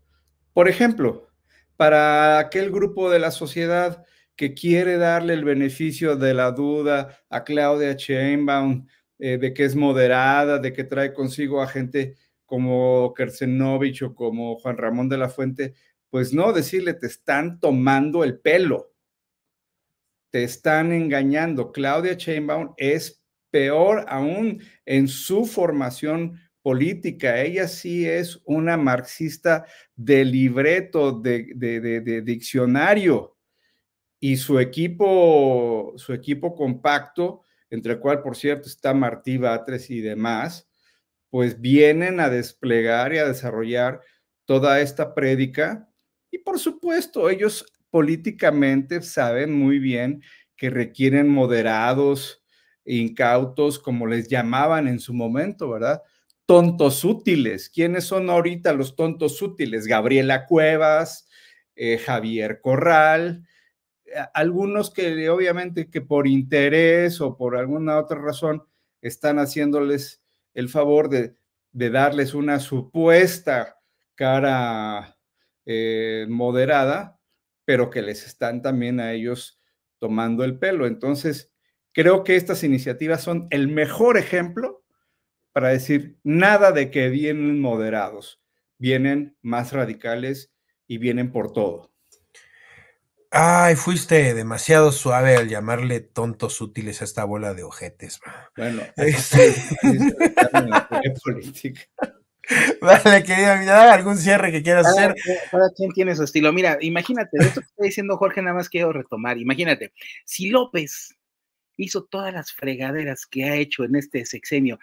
Por ejemplo, para aquel grupo de la sociedad que quiere darle el beneficio de la duda a Claudia Sheinbaum eh, de que es moderada, de que trae consigo a gente como Kersenovich o como Juan Ramón de la Fuente, pues no, decirle, te están tomando el pelo, te están engañando. Claudia Sheinbaum es peor aún en su formación política. Ella sí es una marxista de libreto, de, diccionario. Y su equipo, su equipo compacto, entre el cual, por cierto, está Martí Batres y demás, pues vienen a desplegar y a desarrollar toda esta prédica. Y por supuesto, ellos políticamente saben muy bien que requieren moderados, incautos, como les llamaban en su momento, ¿verdad? tontos útiles. ¿Quiénes son ahorita los tontos útiles? Gabriela Cuevas, eh, Javier Corral, eh, algunos que obviamente que por interés o por alguna otra razón están haciéndoles el favor de, darles una supuesta cara eh, moderada, pero que les están también a ellos tomando el pelo. Entonces, creo que estas iniciativas son el mejor ejemplo para decir nada de que vienen moderados, vienen más radicales y vienen por todo. Ay, fuiste demasiado suave al llamarle tontos útiles a esta bola de ojetes. Bueno, es este política. Vale, querida, algún cierre que quieras hacer. Cada quien tiene su estilo. Mira, imagínate, de esto que está diciendo Jorge, nada más quiero retomar. Imagínate, si López hizo todas las fregaderas que ha hecho en este sexenio,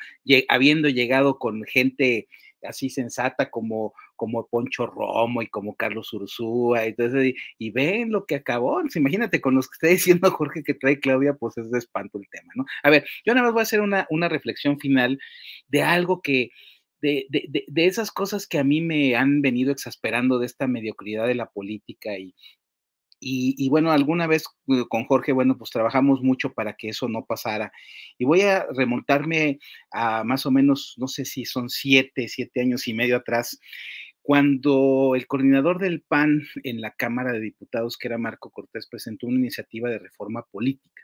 habiendo llegado con gente así sensata como, como Poncho Romo y como Carlos Ursúa, y, ven lo que acabó. imagínate con los que está diciendo Jorge que trae Claudia, pues es de espanto el tema, ¿no? A ver, yo nada más voy a hacer una, reflexión final de algo que, de, de, de, esas cosas que a mí me han venido exasperando de esta mediocridad de la política y, y, bueno, alguna vez eh, con Jorge, bueno, pues trabajamos mucho para que eso no pasara. Y voy a remontarme a más o menos, no sé si son siete, siete años y medio atrás, cuando el coordinador del PAN en la Cámara de Diputados, que era Marco Cortés, presentó una iniciativa de reforma política.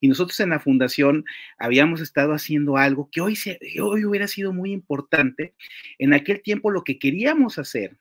Y nosotros en la fundación habíamos estado haciendo algo que hoy, se, hoy hubiera sido muy importante. En aquel tiempo lo que queríamos hacer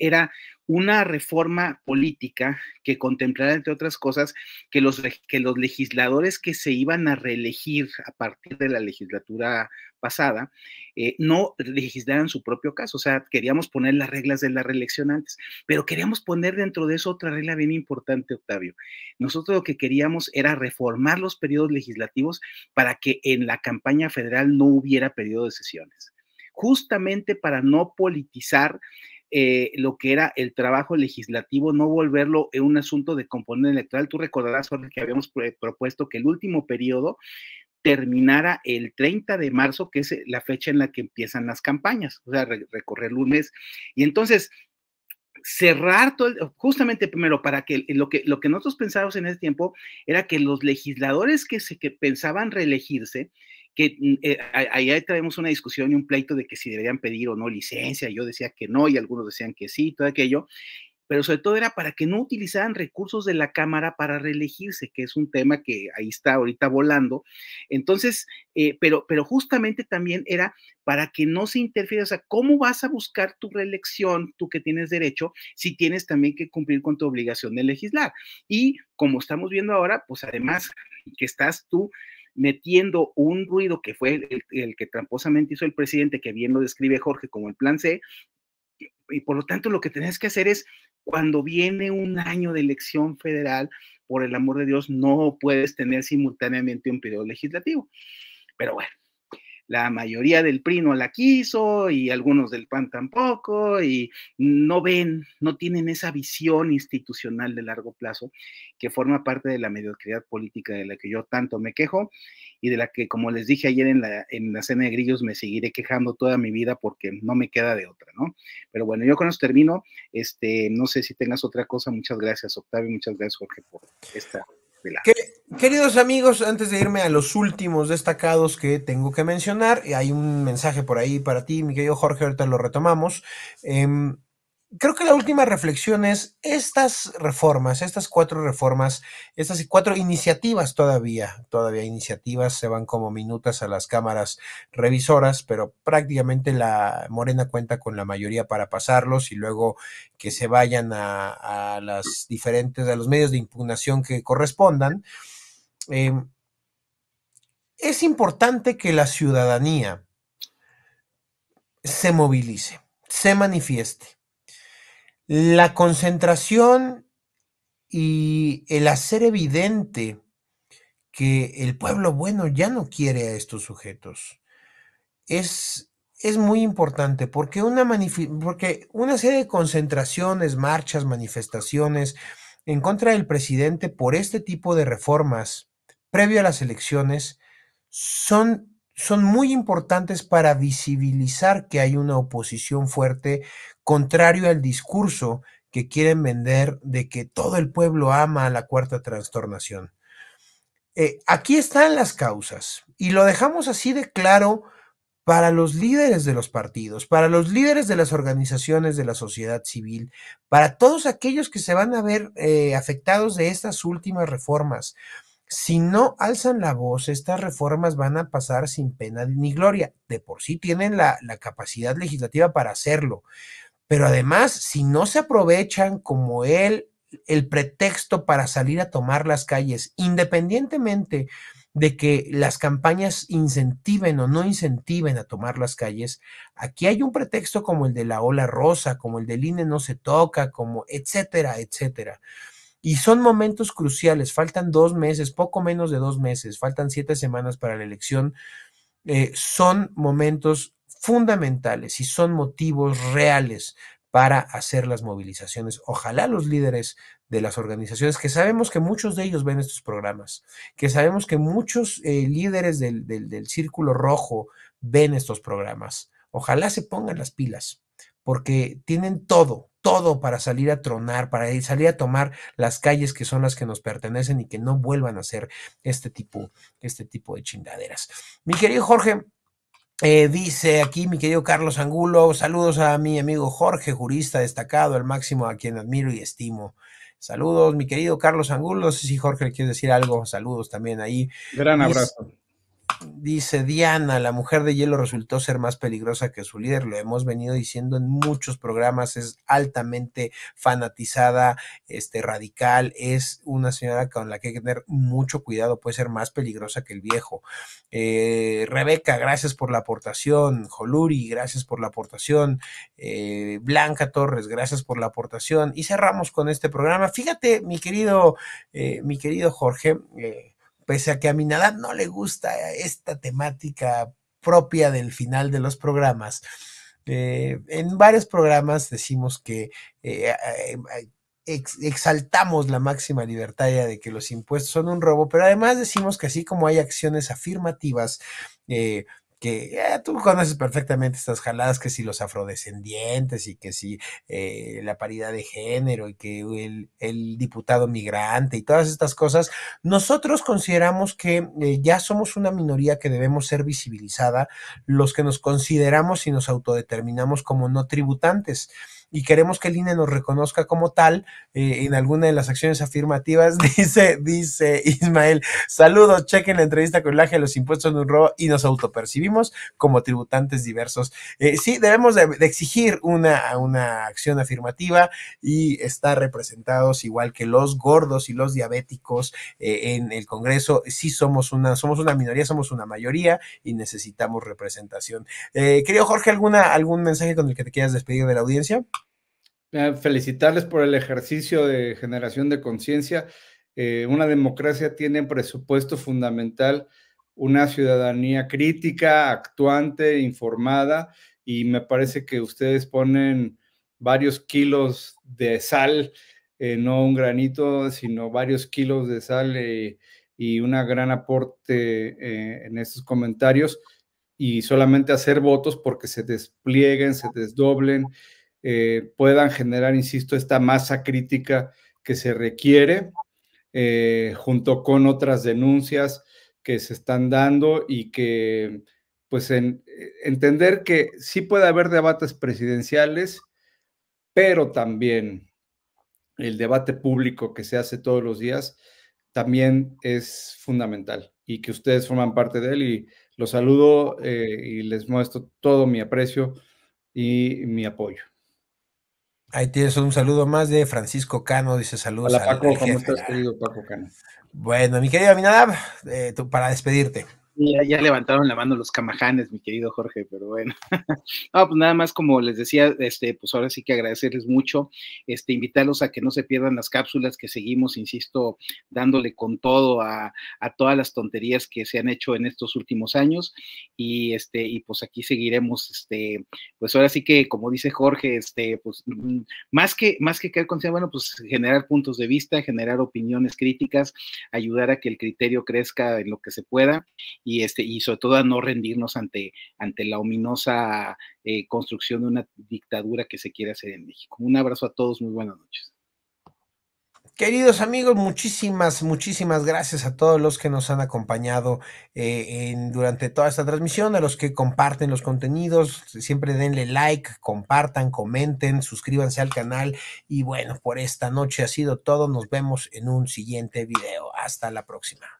era una reforma política que contemplara, entre otras cosas, que los, que los legisladores que se iban a reelegir a partir de la legislatura pasada eh, no legislaran su propio caso. O sea, queríamos poner las reglas de la reelección antes, pero queríamos poner dentro de eso otra regla bien importante, Octavio. Nosotros lo que queríamos era reformar los periodos legislativos para que en la campaña federal no hubiera periodo de sesiones justamente para no politizar eh, lo que era el trabajo legislativo, no volverlo en un asunto de componente electoral. Tú recordarás, que habíamos propuesto que el último periodo terminara el 30 de marzo, que es eh, la fecha en la que empiezan las campañas, o sea, recorrer lunes. Y entonces, cerrar todo, justamente primero, para que lo, que lo que nosotros pensábamos en ese tiempo era que los legisladores que, se, que pensaban reelegirse, que mm, eh, ahí traemos una discusión y un pleito de que si deberían pedir o no licencia, yo decía que no y algunos decían que sí, todo aquello, pero sobre todo era para que no utilizaran recursos de la Cámara para reelegirse, que es un tema que ahí está ahorita volando. Entonces, eh, pero, pero justamente también era para que no se interfiera, o sea, ¿cómo vas a buscar tu reelección, tú que tienes derecho, si tienes también que cumplir con tu obligación de legislar? Y como estamos viendo ahora, pues además que estás tú metiendo un ruido que fue el, que tramposamente hizo el presidente, que bien lo describe Jorge como el plan C, y por lo tanto lo que tenés que hacer es, cuando viene un año de elección federal, por el amor de Dios, no puedes tener simultáneamente un periodo legislativo. Pero bueno, la mayoría del PRI no la quiso y algunos del PAN tampoco y no ven, no tienen esa visión institucional de largo plazo que forma parte de la mediocridad política de la que yo tanto me quejo y de la que, como les dije ayer en la, en la cena de grillos, me seguiré quejando toda mi vida porque no me queda de otra, ¿no? Pero bueno, yo con eso termino. Este, no sé si tengas otra cosa. Muchas gracias, Octavio. Muchas gracias, Jorge, por esta queridos amigos, antes de irme a los últimos destacados que tengo que mencionar, hay un mensaje por ahí para ti, mi querido Jorge, ahorita lo retomamos. Em, creo que la última reflexión es estas reformas, estas cuatro reformas, estas cuatro iniciativas todavía, todavía iniciativas se van como minutas a las cámaras revisoras, pero prácticamente la Morena cuenta con la mayoría para pasarlos y luego que se vayan a, las diferentes, a los medios de impugnación que correspondan. Em, es importante que la ciudadanía se movilice, se manifieste la concentración y el hacer evidente que el pueblo bueno ya no quiere a estos sujetos es, es muy importante porque una, porque una serie de concentraciones, marchas, manifestaciones en contra del presidente por este tipo de reformas previo a las elecciones son son muy importantes para visibilizar que hay una oposición fuerte, contrario al discurso que quieren vender de que todo el pueblo ama a la cuarta trastornación. Eh, aquí están las causas y lo dejamos así de claro para los líderes de los partidos, para los líderes de las organizaciones de la sociedad civil, para todos aquellos que se van a ver eh, afectados de estas últimas reformas, si no alzan la voz, estas reformas van a pasar sin pena ni gloria. De por sí tienen la, capacidad legislativa para hacerlo. Pero además, si no se aprovechan como él el pretexto para salir a tomar las calles, independientemente de que las campañas incentiven o no incentiven a tomar las calles, aquí hay un pretexto como el de la ola rosa, como el del INE no se toca, como etcétera, etcétera. Y son momentos cruciales, faltan dos meses, poco menos de dos meses, faltan siete semanas para la elección. Eh, son momentos fundamentales y son motivos reales para hacer las movilizaciones. Ojalá los líderes de las organizaciones, que sabemos que muchos de ellos ven estos programas, que sabemos que muchos eh, líderes del círculo rojo ven estos programas, ojalá se pongan las pilas porque tienen todo, todo para salir a tronar, para salir a tomar las calles que son las que nos pertenecen y que no vuelvan a ser este tipo, este tipo de chingaderas. Mi querido Jorge, eh, dice aquí mi querido Carlos Angulo, saludos a mi amigo Jorge, jurista destacado, el máximo a quien admiro y estimo. Saludos, mi querido Carlos Angulo. No si Jorge le quiere decir algo. Saludos también ahí. Gran abrazo. Dice Diana, la mujer de hielo resultó ser más peligrosa que su líder, lo hemos venido diciendo en muchos programas, es altamente fanatizada, este radical, es una señora con la que hay que tener mucho cuidado, puede ser más peligrosa que el viejo. Eh, Rebeca, gracias por la aportación. Joluri, gracias por la aportación. Eh, Blanca Torres, gracias por la aportación. Y cerramos con este programa. Fíjate, mi querido, eh, mi querido Jorge, pese a que a mi nada no le gusta eh, esta temática propia del final de los programas, eh, en varios programas decimos que eh, em, exaltamos la máxima libertad de que los impuestos son un robo, pero además decimos que así como hay acciones afirmativas, eh, que eh, tú conoces perfectamente estas jaladas, que si los afrodescendientes y que si eh, la paridad de género y que el, el, diputado migrante y todas estas cosas, nosotros consideramos que eh, ya somos una minoría que debemos ser visibilizada, los que nos consideramos y nos autodeterminamos como no tributantes y queremos que el INE nos reconozca como tal eh, en alguna de las acciones afirmativas, dice, dice Ismael. Saludos, chequen la entrevista con el de los impuestos en un robo y nos autopercibimos como tributantes diversos. Eh, sí, debemos de, exigir una, una acción afirmativa y estar representados igual que los gordos y los diabéticos eh, en el Congreso. Sí somos una, somos una minoría, somos una mayoría y necesitamos representación. Eh, querido Jorge, ¿alguna, ¿algún mensaje con el que te quieras despedir de la audiencia? Ah, felicitarles por el ejercicio de generación de conciencia. Eh, una democracia tiene presupuesto fundamental una ciudadanía crítica, actuante, informada, y me parece que ustedes ponen varios kilos de sal, eh, no un granito, sino varios kilos de sal eh, y un gran aporte en estos comentarios, y solamente hacer votos porque se desplieguen, se desdoblen eh, puedan generar, insisto, esta masa crítica que se requiere, eh, junto con otras denuncias que se están dando y que, pues, en, eh, entender que sí puede haber debates presidenciales, pero también el debate público que se hace todos los días también es fundamental y que ustedes forman parte de él y los saludo y les muestro todo mi aprecio y mi apoyo. Ahí tienes un saludo más de Francisco Cano, dice saludos. Hola Paco, ¿cómo estás, querido Paco Cano? Bueno, mi querido Aminadab, eh, para despedirte. Ya, ya, levantaron la mano los camajanes, mi querido Jorge, pero bueno. no, pues nada más como les decía, este, pues ahora sí que agradecerles mucho, este, invitarlos a que no se pierdan las cápsulas que seguimos, insisto, dándole con todo a, todas las tonterías que se han hecho en estos últimos años. Y este, y pues aquí seguiremos, este, pues ahora sí que, como dice Jorge, este, pues mm, más que, más que caer con bueno, pues generar puntos de vista, generar opiniones críticas, ayudar a que el criterio crezca en lo que se pueda y, este, y sobre todo a no rendirnos ante, ante la ominosa eh, construcción de una dictadura que se quiere hacer en México. Un abrazo a todos, muy buenas noches. Queridos amigos, muchísimas, muchísimas gracias a todos los que nos han acompañado eh, durante toda esta transmisión, a los que comparten los contenidos, siempre denle like, compartan, comenten, suscríbanse al canal y bueno, por esta noche ha sido todo, nos vemos en un siguiente video. Hasta la próxima.